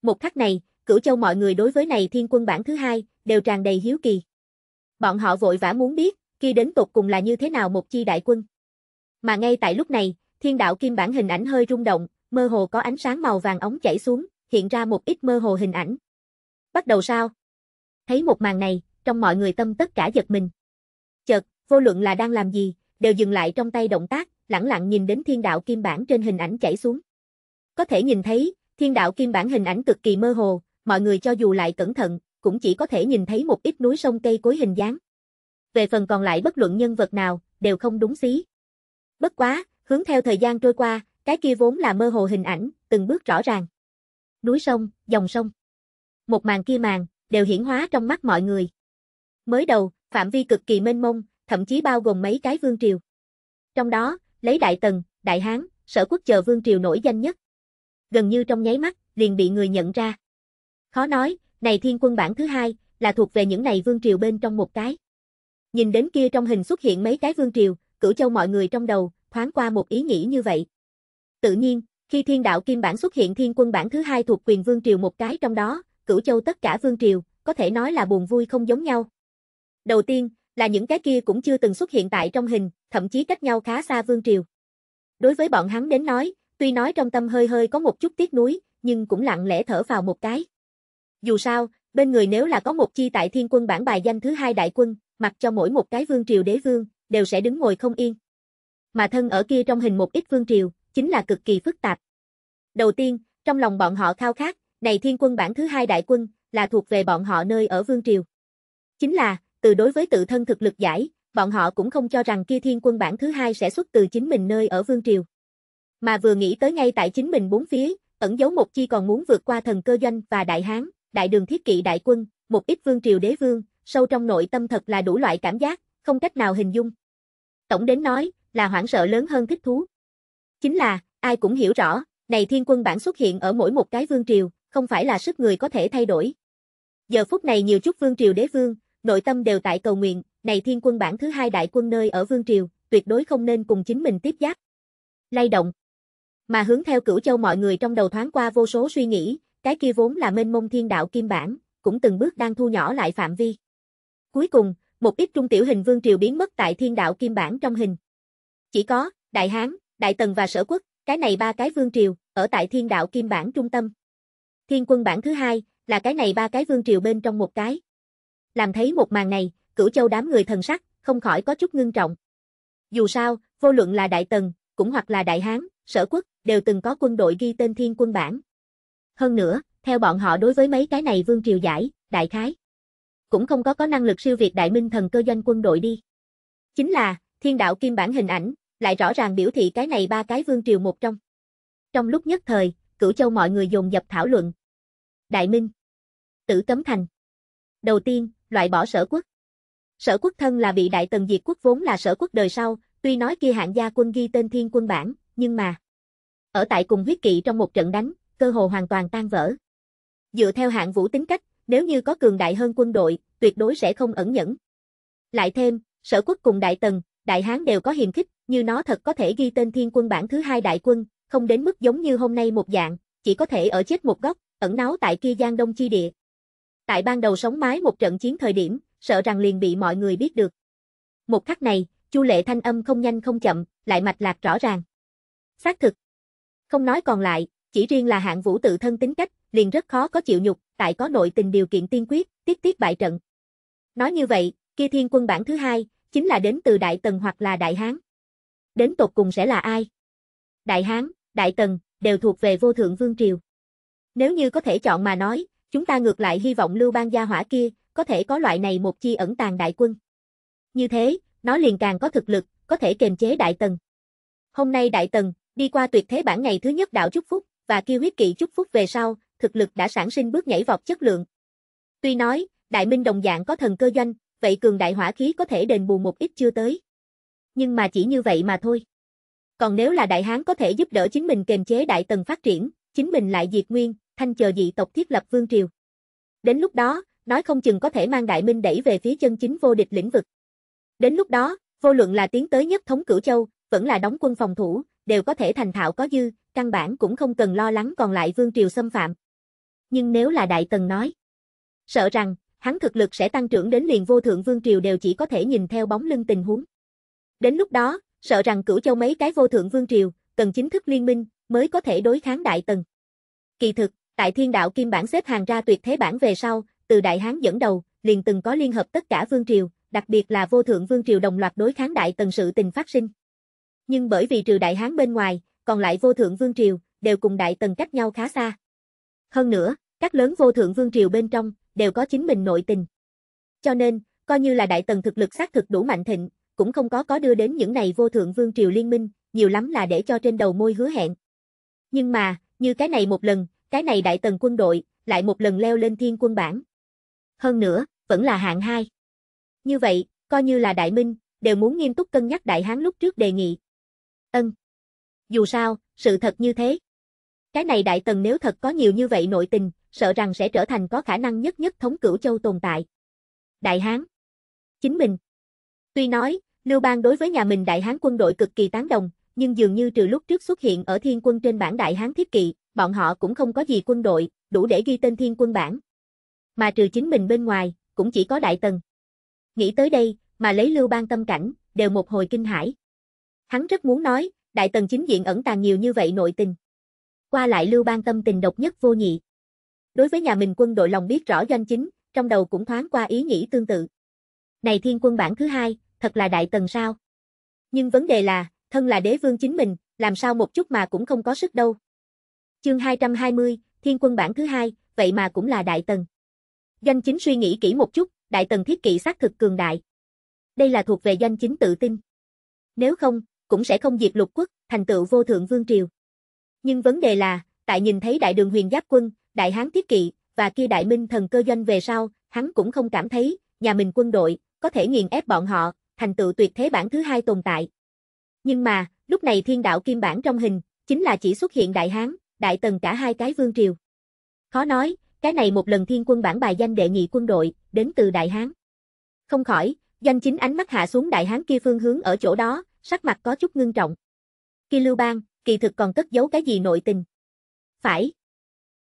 Một khắc này, cửu châu mọi người đối với này thiên quân bản thứ hai, đều tràn đầy hiếu kỳ. Bọn họ vội vã muốn biết, khi đến tột cùng là như thế nào một chi đại quân. Mà ngay tại lúc này, thiên đạo kim bản hình ảnh hơi rung động, mơ hồ có ánh sáng màu vàng ống chảy xuống, hiện ra một ít mơ hồ hình ảnh. Bắt đầu sao? Thấy một màn này, trong mọi người tâm tất cả giật mình. Chợt, vô luận là đang làm gì, đều dừng lại trong tay động tác, lẳng lặng nhìn đến thiên đạo kim bản trên hình ảnh chảy xuống. Có thể nhìn thấy, thiên đạo kim bản hình ảnh cực kỳ mơ hồ, mọi người cho dù lại cẩn thận, cũng chỉ có thể nhìn thấy một ít núi sông cây cối hình dáng. Về phần còn lại bất luận nhân vật nào, đều không đúng xí. Bất quá, hướng theo thời gian trôi qua, cái kia vốn là mơ hồ hình ảnh, từng bước rõ ràng. Núi sông, dòng sông. Một màn kia màn, đều hiển hóa trong mắt mọi người. Mới đầu, phạm vi cực kỳ mênh mông, thậm chí bao gồm mấy cái vương triều. Trong đó, lấy Đại Tần, Đại Hán, Sở Quốc chờ vương triều nổi danh nhất. Gần như trong nháy mắt, liền bị người nhận ra. Khó nói, này thiên quân bản thứ hai, là thuộc về những này vương triều bên trong một cái. Nhìn đến kia trong hình xuất hiện mấy cái vương triều, cửu châu mọi người trong đầu, thoáng qua một ý nghĩ như vậy. Tự nhiên, khi thiên đạo kim bản xuất hiện thiên quân bản thứ hai thuộc quyền vương triều một cái trong đó, Cửu Châu tất cả vương triều, có thể nói là buồn vui không giống nhau. Đầu tiên, là những cái kia cũng chưa từng xuất hiện tại trong hình, thậm chí cách nhau khá xa vương triều. Đối với bọn hắn đến nói, tuy nói trong tâm hơi hơi có một chút tiếc nuối, nhưng cũng lặng lẽ thở vào một cái. Dù sao, bên người nếu là có một chi tại thiên quân bản bài danh thứ hai đại quân, mặc cho mỗi một cái vương triều đế vương, đều sẽ đứng ngồi không yên. Mà thân ở kia trong hình một ít vương triều, chính là cực kỳ phức tạp. Đầu tiên, trong lòng bọn họ khao khát, này thiên quân bản thứ hai đại quân, là thuộc về bọn họ nơi ở vương triều. Chính là, từ đối với tự thân thực lực giải, bọn họ cũng không cho rằng kia thiên quân bản thứ hai sẽ xuất từ chính mình nơi ở vương triều. Mà vừa nghĩ tới ngay tại chính mình bốn phía, ẩn giấu một chi còn muốn vượt qua thần cơ doanh và đại hán, đại đường thiết kỵ đại quân, một ít vương triều đế vương, sâu trong nội tâm thật là đủ loại cảm giác, không cách nào hình dung. Tổng đến nói, là hoảng sợ lớn hơn thích thú. Chính là, ai cũng hiểu rõ, này thiên quân bản xuất hiện ở mỗi một cái vương triều, không phải là sức người có thể thay đổi. Giờ phút này nhiều chút vương triều đế vương, nội tâm đều tại cầu nguyện, này thiên quân bản thứ hai đại quân nơi ở vương triều, tuyệt đối không nên cùng chính mình tiếp giáp. Lay động. Mà hướng theo cửu châu mọi người trong đầu thoáng qua vô số suy nghĩ, cái kia vốn là mênh mông thiên đạo kim bản, cũng từng bước đang thu nhỏ lại phạm vi. Cuối cùng, một ít trung tiểu hình vương triều biến mất tại thiên đạo kim bản trong hình. Chỉ có, Đại Hán, Đại Tần và Sở Quốc, cái này ba cái vương triều, ở tại thiên đạo kim bản trung tâm. Thiên quân bản thứ hai, là cái này ba cái vương triều bên trong một cái. Làm thấy một màn này, cửu châu đám người thần sắc, không khỏi có chút ngưng trọng. Dù sao, vô luận là Đại Tần, cũng hoặc là Đại Hán, Sở Quốc, đều từng có quân đội ghi tên thiên quân bản. Hơn nữa, theo bọn họ đối với mấy cái này vương triều giải, đại khái, cũng không có có năng lực siêu việt đại minh thần cơ doanh quân đội đi. Chính là, thiên đạo kim bản hình ảnh, lại rõ ràng biểu thị cái này ba cái vương triều một trong. Trong lúc nhất thời, Cửu Châu mọi người dồn dập thảo luận. Đại Minh Tử Cấm Thành Đầu tiên, loại bỏ sở quốc. Sở quốc thân là vị đại tần diệt quốc vốn là sở quốc đời sau, tuy nói kia hạng gia quân ghi tên thiên quân bản, nhưng mà ở tại cùng huyết kỵ trong một trận đánh, cơ hồ hoàn toàn tan vỡ. Dựa theo hạng vũ tính cách, nếu như có cường đại hơn quân đội, tuyệt đối sẽ không ẩn nhẫn. Lại thêm, sở quốc cùng đại tần, đại hán đều có hiềm khích, như nó thật có thể ghi tên thiên quân bản thứ hai đại quân, không đến mức giống như hôm nay một dạng, chỉ có thể ở chết một góc, ẩn náu tại kia Giang Đông chi địa. Tại ban đầu sống mái một trận chiến thời điểm, sợ rằng liền bị mọi người biết được. Một khắc này, Chu Lệ thanh âm không nhanh không chậm, lại mạch lạc rõ ràng. Xác thực. Không nói còn lại, chỉ riêng là hạng vũ tự thân tính cách, liền rất khó có chịu nhục, tại có nội tình điều kiện tiên quyết, tiết tiết bại trận. Nói như vậy, kia thiên quân bản thứ hai, chính là đến từ Đại Tần hoặc là Đại Hán. Đến tột cùng sẽ là ai? Đại Hán, Đại Tần, đều thuộc về vô thượng vương triều. Nếu như có thể chọn mà nói, chúng ta ngược lại hy vọng lưu bang gia hỏa kia, có thể có loại này một chi ẩn tàng đại quân. Như thế, nó liền càng có thực lực, có thể kềm chế Đại Tần. Hôm nay Đại Tần, đi qua tuyệt thế bản ngày thứ nhất đạo chúc phúc, và kiêu huyết kỵ chúc phúc về sau, thực lực đã sản sinh bước nhảy vọt chất lượng. Tuy nói, Đại Minh đồng dạng có thần cơ doanh, vậy cường đại hỏa khí có thể đền bù một ít chưa tới. Nhưng mà chỉ như vậy mà thôi. Còn nếu là đại hán có thể giúp đỡ chính mình kềm chế đại tần phát triển, chính mình lại diệt nguyên, thanh chờ dị tộc thiết lập vương triều. Đến lúc đó, nói không chừng có thể mang đại minh đẩy về phía chân chính vô địch lĩnh vực. Đến lúc đó, vô luận là tiến tới nhất thống cửu châu, vẫn là đóng quân phòng thủ, đều có thể thành thạo có dư, căn bản cũng không cần lo lắng còn lại vương triều xâm phạm. Nhưng nếu là đại tần nói, sợ rằng hắn thực lực sẽ tăng trưởng đến liền vô thượng vương triều đều chỉ có thể nhìn theo bóng lưng tình huống. Đến lúc đó, sợ rằng cửu châu mấy cái vô thượng vương triều, cần chính thức liên minh, mới có thể đối kháng đại tần. Kỳ thực, tại thiên đạo kim bản xếp hàng ra tuyệt thế bản về sau, từ đại hán dẫn đầu, liền từng có liên hợp tất cả vương triều, đặc biệt là vô thượng vương triều đồng loạt đối kháng đại tần sự tình phát sinh. Nhưng bởi vì trừ đại hán bên ngoài, còn lại vô thượng vương triều, đều cùng đại tần cách nhau khá xa. Hơn nữa, các lớn vô thượng vương triều bên trong, đều có chính mình nội tình. Cho nên, coi như là đại tần thực lực xác thực đủ mạnh thịnh, cũng không có có đưa đến những này vô thượng vương triều liên minh, nhiều lắm là để cho trên đầu môi hứa hẹn. Nhưng mà, như cái này một lần, cái này đại tần quân đội, lại một lần leo lên thiên quân bản Hơn nữa, vẫn là hạng hai. Như vậy, coi như là đại minh, đều muốn nghiêm túc cân nhắc đại hán lúc trước đề nghị. Ân. Dù sao, sự thật như thế. Cái này đại tần nếu thật có nhiều như vậy nội tình, sợ rằng sẽ trở thành có khả năng nhất nhất thống cửu châu tồn tại. Đại hán. Chính mình. Tuy nói, Lưu Bang đối với nhà mình đại hán quân đội cực kỳ tán đồng, nhưng dường như trừ lúc trước xuất hiện ở thiên quân trên bản đại hán thiết kỵ, bọn họ cũng không có gì quân đội, đủ để ghi tên thiên quân bản. Mà trừ chính mình bên ngoài, cũng chỉ có đại tần. Nghĩ tới đây, mà lấy Lưu Bang tâm cảnh, đều một hồi kinh hãi. Hắn rất muốn nói, đại tần chính diện ẩn tàng nhiều như vậy nội tình. Qua lại Lưu Bang tâm tình độc nhất vô nhị. Đối với nhà mình quân đội lòng biết rõ danh chính, trong đầu cũng thoáng qua ý nghĩ tương tự. Này thiên quân bản thứ hai, thật là đại tần sao. Nhưng vấn đề là, thân là đế vương chính mình, làm sao một chút mà cũng không có sức đâu. Chương 220, Thiên quân bản thứ hai, vậy mà cũng là đại tần. Doanh chính suy nghĩ kỹ một chút, đại tần thiết kỵ xác thực cường đại. Đây là thuộc về doanh chính tự tin. Nếu không, cũng sẽ không diệt lục quốc, thành tựu vô thượng vương triều. Nhưng vấn đề là, tại nhìn thấy đại đường huyền giáp quân, đại hán thiết kỵ, và kia đại minh thần cơ doanh về sau, hắn cũng không cảm thấy, nhà mình quân đội, có thể nghiền ép bọn họ, thành tựu tuyệt thế bản thứ hai tồn tại. Nhưng mà, lúc này thiên đạo kim bản trong hình, chính là chỉ xuất hiện đại hán, đại tần cả hai cái vương triều. Khó nói, cái này một lần thiên quân bản bài danh đệ nhị quân đội, đến từ đại hán. Không khỏi, danh chính ánh mắt hạ xuống đại hán kia phương hướng ở chỗ đó, sắc mặt có chút ngưng trọng. Khi Lưu Bang, kỳ thực còn cất giấu cái gì nội tình? Phải.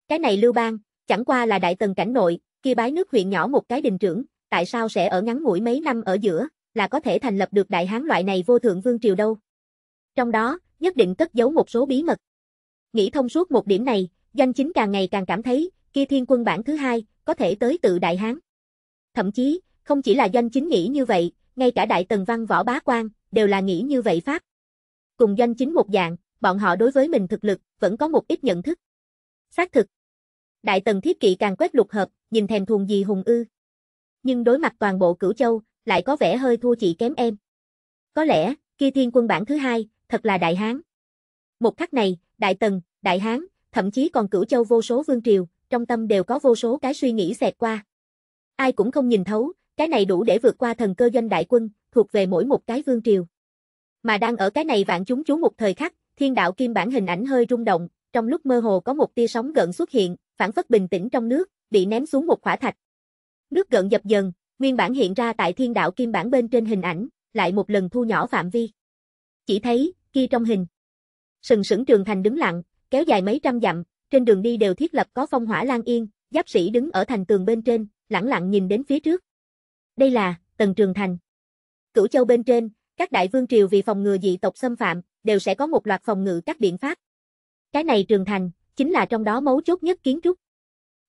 Cái này Lưu Bang, chẳng qua là đại tần cảnh nội, kia bái nước huyện nhỏ một cái đình trưởng, tại sao sẽ ở ngắn ngủi mấy năm ở giữa, là có thể thành lập được đại hán loại này vô thượng vương triều đâu. Trong đó, nhất định cất giấu một số bí mật. Nghĩ thông suốt một điểm này, doanh chính càng ngày càng cảm thấy, kia thiên quân bản thứ hai, có thể tới tự đại hán. Thậm chí, không chỉ là doanh chính nghĩ như vậy, ngay cả đại tần văn võ bá quan, đều là nghĩ như vậy pháp. Cùng doanh chính một dạng, bọn họ đối với mình thực lực, vẫn có một ít nhận thức. Xác thực. Đại tần thiết kỵ càng quét lục hợp, nhìn thèm thuồng gì hùng ư. Nhưng đối mặt toàn bộ cửu châu, lại có vẻ hơi thua chị kém em. Có lẽ, kia thiên quân bản thứ hai, thật là đại hán. Một khắc này, đại tần, đại hán, thậm chí còn cửu châu vô số vương triều, trong tâm đều có vô số cái suy nghĩ xẹt qua. Ai cũng không nhìn thấu, cái này đủ để vượt qua thần cơ doanh đại quân, thuộc về mỗi một cái vương triều. Mà đang ở cái này vạn chúng chú một thời khắc, thiên đạo kim bản hình ảnh hơi rung động, trong lúc mơ hồ có một tia sóng gợn xuất hiện, phản phất bình tĩnh trong nước, bị ném xuống một khỏa thạch. Nước gợn dập dần, Nguyên bản hiện ra tại thiên đạo kim bản bên trên hình ảnh, lại một lần thu nhỏ phạm vi. Chỉ thấy, kia trong hình. Sừng sững trường thành đứng lặng, kéo dài mấy trăm dặm, trên đường đi đều thiết lập có phong hỏa lan yên, giáp sĩ đứng ở thành tường bên trên, lẳng lặng nhìn đến phía trước. Đây là, tầng trường thành. Cửu châu bên trên, các đại vương triều vì phòng ngừa dị tộc xâm phạm, đều sẽ có một loạt phòng ngự các biện pháp. Cái này trường thành, chính là trong đó mấu chốt nhất kiến trúc.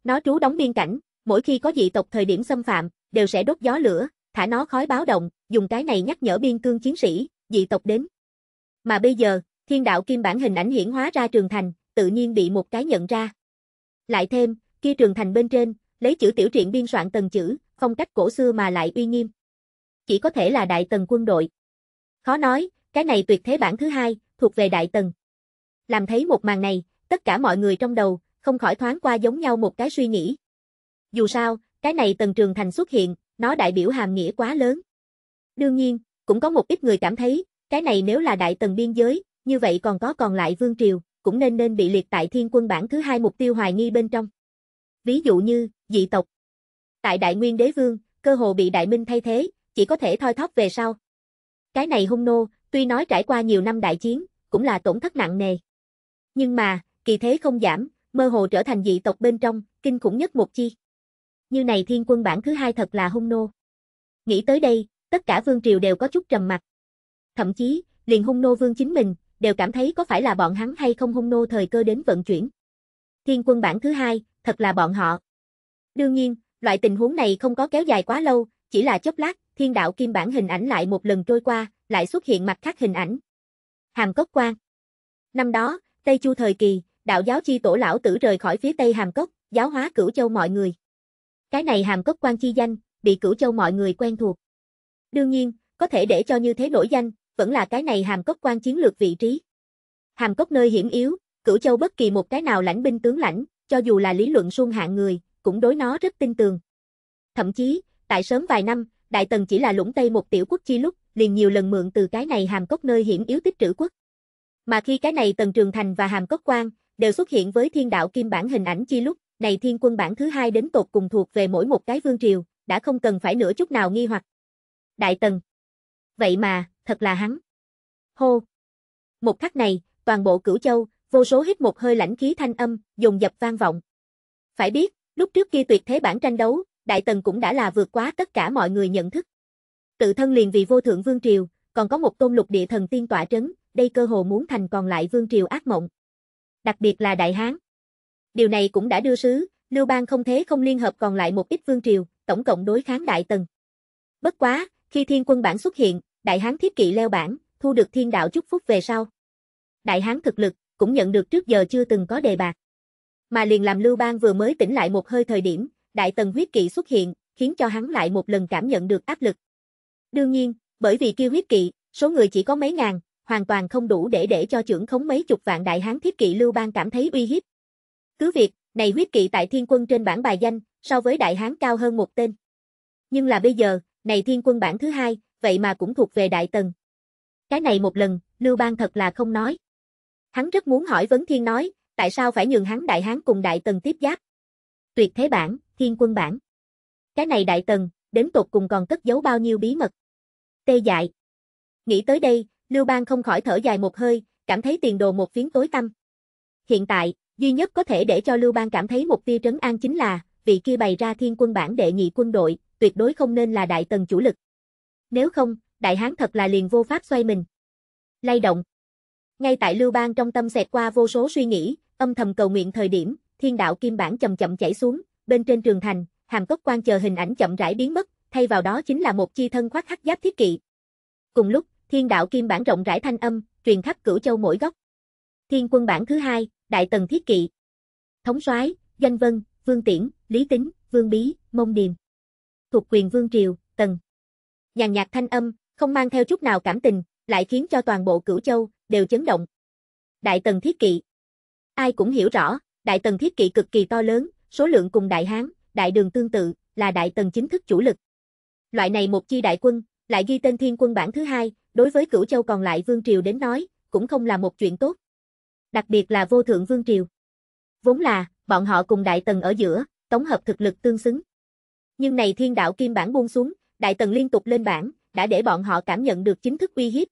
Nó trú đóng biên cảnh, mỗi khi có dị tộc thời điểm xâm phạm, đều sẽ đốt gió lửa, thả nó khói báo động, dùng cái này nhắc nhở biên cương chiến sĩ, dị tộc đến. Mà bây giờ, thiên đạo kim bản hình ảnh hiển hóa ra trường thành, tự nhiên bị một cái nhận ra. Lại thêm, kia trường thành bên trên, lấy chữ tiểu truyện biên soạn tầng chữ, phong cách cổ xưa mà lại uy nghiêm. Chỉ có thể là đại tần quân đội. Khó nói, cái này tuyệt thế bản thứ hai, thuộc về đại tần. Làm thấy một màn này, tất cả mọi người trong đầu, không khỏi thoáng qua giống nhau một cái suy nghĩ. Dù sao, cái này Tần Trường Thành xuất hiện, nó đại biểu hàm nghĩa quá lớn. Đương nhiên, cũng có một ít người cảm thấy, cái này nếu là đại tần biên giới, như vậy còn có còn lại vương triều, cũng nên nên bị liệt tại thiên quân bản thứ hai mục tiêu hoài nghi bên trong. Ví dụ như, dị tộc. Tại đại nguyên đế vương, cơ hồ bị đại minh thay thế, chỉ có thể thoi thóp về sau. Cái này hung nô, tuy nói trải qua nhiều năm đại chiến, cũng là tổn thất nặng nề. Nhưng mà, kỳ thế không giảm, mơ hồ trở thành dị tộc bên trong, kinh khủng nhất một chi như này thiên quân bản thứ hai thật là hung nô. Nghĩ tới đây, tất cả vương triều đều có chút trầm mặt. Thậm chí, liền hung nô vương chính mình, đều cảm thấy có phải là bọn hắn hay không hung nô thời cơ đến vận chuyển. Thiên quân bản thứ hai, thật là bọn họ. Đương nhiên, loại tình huống này không có kéo dài quá lâu, chỉ là chốc lát, thiên đạo kim bản hình ảnh lại một lần trôi qua, lại xuất hiện mặt khác hình ảnh. Hàm Cốc Quan Năm đó, Tây Chu thời kỳ, đạo giáo chi tổ lão tử rời khỏi phía Tây Hàm Cốc, giáo hóa cửu châu mọi người. Cái này hàm cốc quan chi danh, bị cửu châu mọi người quen thuộc. Đương nhiên, có thể để cho như thế nổi danh, vẫn là cái này hàm cốc quan chiến lược vị trí. Hàm cốc nơi hiểm yếu, cửu châu bất kỳ một cái nào lãnh binh tướng lãnh, cho dù là lý luận suông hạng người, cũng đối nó rất tin tường. Thậm chí, tại sớm vài năm, Đại Tần chỉ là lũng tây một tiểu quốc chi lúc, liền nhiều lần mượn từ cái này hàm cốc nơi hiểm yếu tích trữ quốc. Mà khi cái này Tần Trường Thành và hàm cốc quan đều xuất hiện với thiên đạo kim bản hình ảnh chi lúc, này thiên quân bản thứ hai đến tột cùng thuộc về mỗi một cái vương triều, đã không cần phải nửa chút nào nghi hoặc. Đại tần. Vậy mà, thật là hắn. Hô. Một khắc này, toàn bộ cửu châu, vô số hít một hơi lãnh khí thanh âm, dùng dập vang vọng. Phải biết, lúc trước kia tuyệt thế bản tranh đấu, Đại Tần cũng đã là vượt quá tất cả mọi người nhận thức. Tự thân liền vì vô thượng vương triều, còn có một tôn lục địa thần tiên tỏa trấn, đây cơ hồ muốn thành còn lại vương triều ác mộng. Đặc biệt là Đại Hán. Điều này cũng đã đưa sứ, Lưu Bang không thế không liên hợp còn lại một ít vương triều, tổng cộng đối kháng Đại Tần. Bất quá, khi thiên quân bản xuất hiện, Đại Hán thiết kỵ leo bản, thu được thiên đạo chúc phúc về sau. Đại Hán thực lực, cũng nhận được trước giờ chưa từng có đề bạc. Mà liền làm Lưu Bang vừa mới tỉnh lại một hơi thời điểm, Đại Tần huyết kỵ xuất hiện, khiến cho hắn lại một lần cảm nhận được áp lực. Đương nhiên, bởi vì kia huyết kỵ, số người chỉ có mấy ngàn, hoàn toàn không đủ để để cho trưởng khống mấy chục vạn đại hán thiết kỵ lưu bang cảm thấy uy hiếp, cứ việc, này huyết kỵ tại thiên quân trên bảng bài danh, so với đại hán cao hơn một tên. Nhưng là bây giờ, này thiên quân bảng thứ hai, vậy mà cũng thuộc về đại tần. Cái này một lần, Lưu Bang thật là không nói. Hắn rất muốn hỏi Vấn Thiên nói, tại sao phải nhường hắn đại hán cùng đại tần tiếp giáp? Tuyệt thế bản, thiên quân bản. Cái này đại tần, đến tột cùng còn cất giấu bao nhiêu bí mật? Tê dại. Nghĩ tới đây, Lưu Bang không khỏi thở dài một hơi, cảm thấy tiền đồ một phiến tối tăm. Hiện tại, Duy nhất có thể để cho Lưu Bang cảm thấy một tia trấn an chính là, vị kia bày ra thiên quân bản đệ nhị quân đội, tuyệt đối không nên là đại tần chủ lực. Nếu không, đại hán thật là liền vô pháp xoay mình. Lay động. Ngay tại Lưu Bang trong tâm xẹt qua vô số suy nghĩ, âm thầm cầu nguyện thời điểm, thiên đạo kim bản chậm chậm chảy xuống, bên trên trường thành, hàm cốc quan chờ hình ảnh chậm rãi biến mất, thay vào đó chính là một chi thân khoác hắc giáp thiết kỵ. Cùng lúc, thiên đạo kim bản rộng rãi thanh âm, truyền khắp cửu châu mỗi góc. Thiên quân bản thứ hai, Đại Tần Thiết Kỵ. Thống soái, Danh Vân, Vương Tiễn, Lý Tính, Vương Bí, Mông Điềm. Thuộc quyền Vương Triều, Tần. Nhàn nhạt thanh âm, không mang theo chút nào cảm tình, lại khiến cho toàn bộ cửu châu, đều chấn động. Đại Tần Thiết Kỵ. Ai cũng hiểu rõ, Đại Tần Thiết Kỵ cực kỳ to lớn, số lượng cùng Đại Hán, Đại Đường tương tự, là Đại Tần chính thức chủ lực. Loại này một chi đại quân, lại ghi tên thiên quân bản thứ hai, đối với cửu châu còn lại Vương Triều đến nói, cũng không là một chuyện tốt đặc biệt là vô thượng vương triều. Vốn là, bọn họ cùng đại tần ở giữa, tổng hợp thực lực tương xứng. Nhưng này thiên đạo kim bản buông xuống, đại tần liên tục lên bảng, đã để bọn họ cảm nhận được chính thức uy hiếp,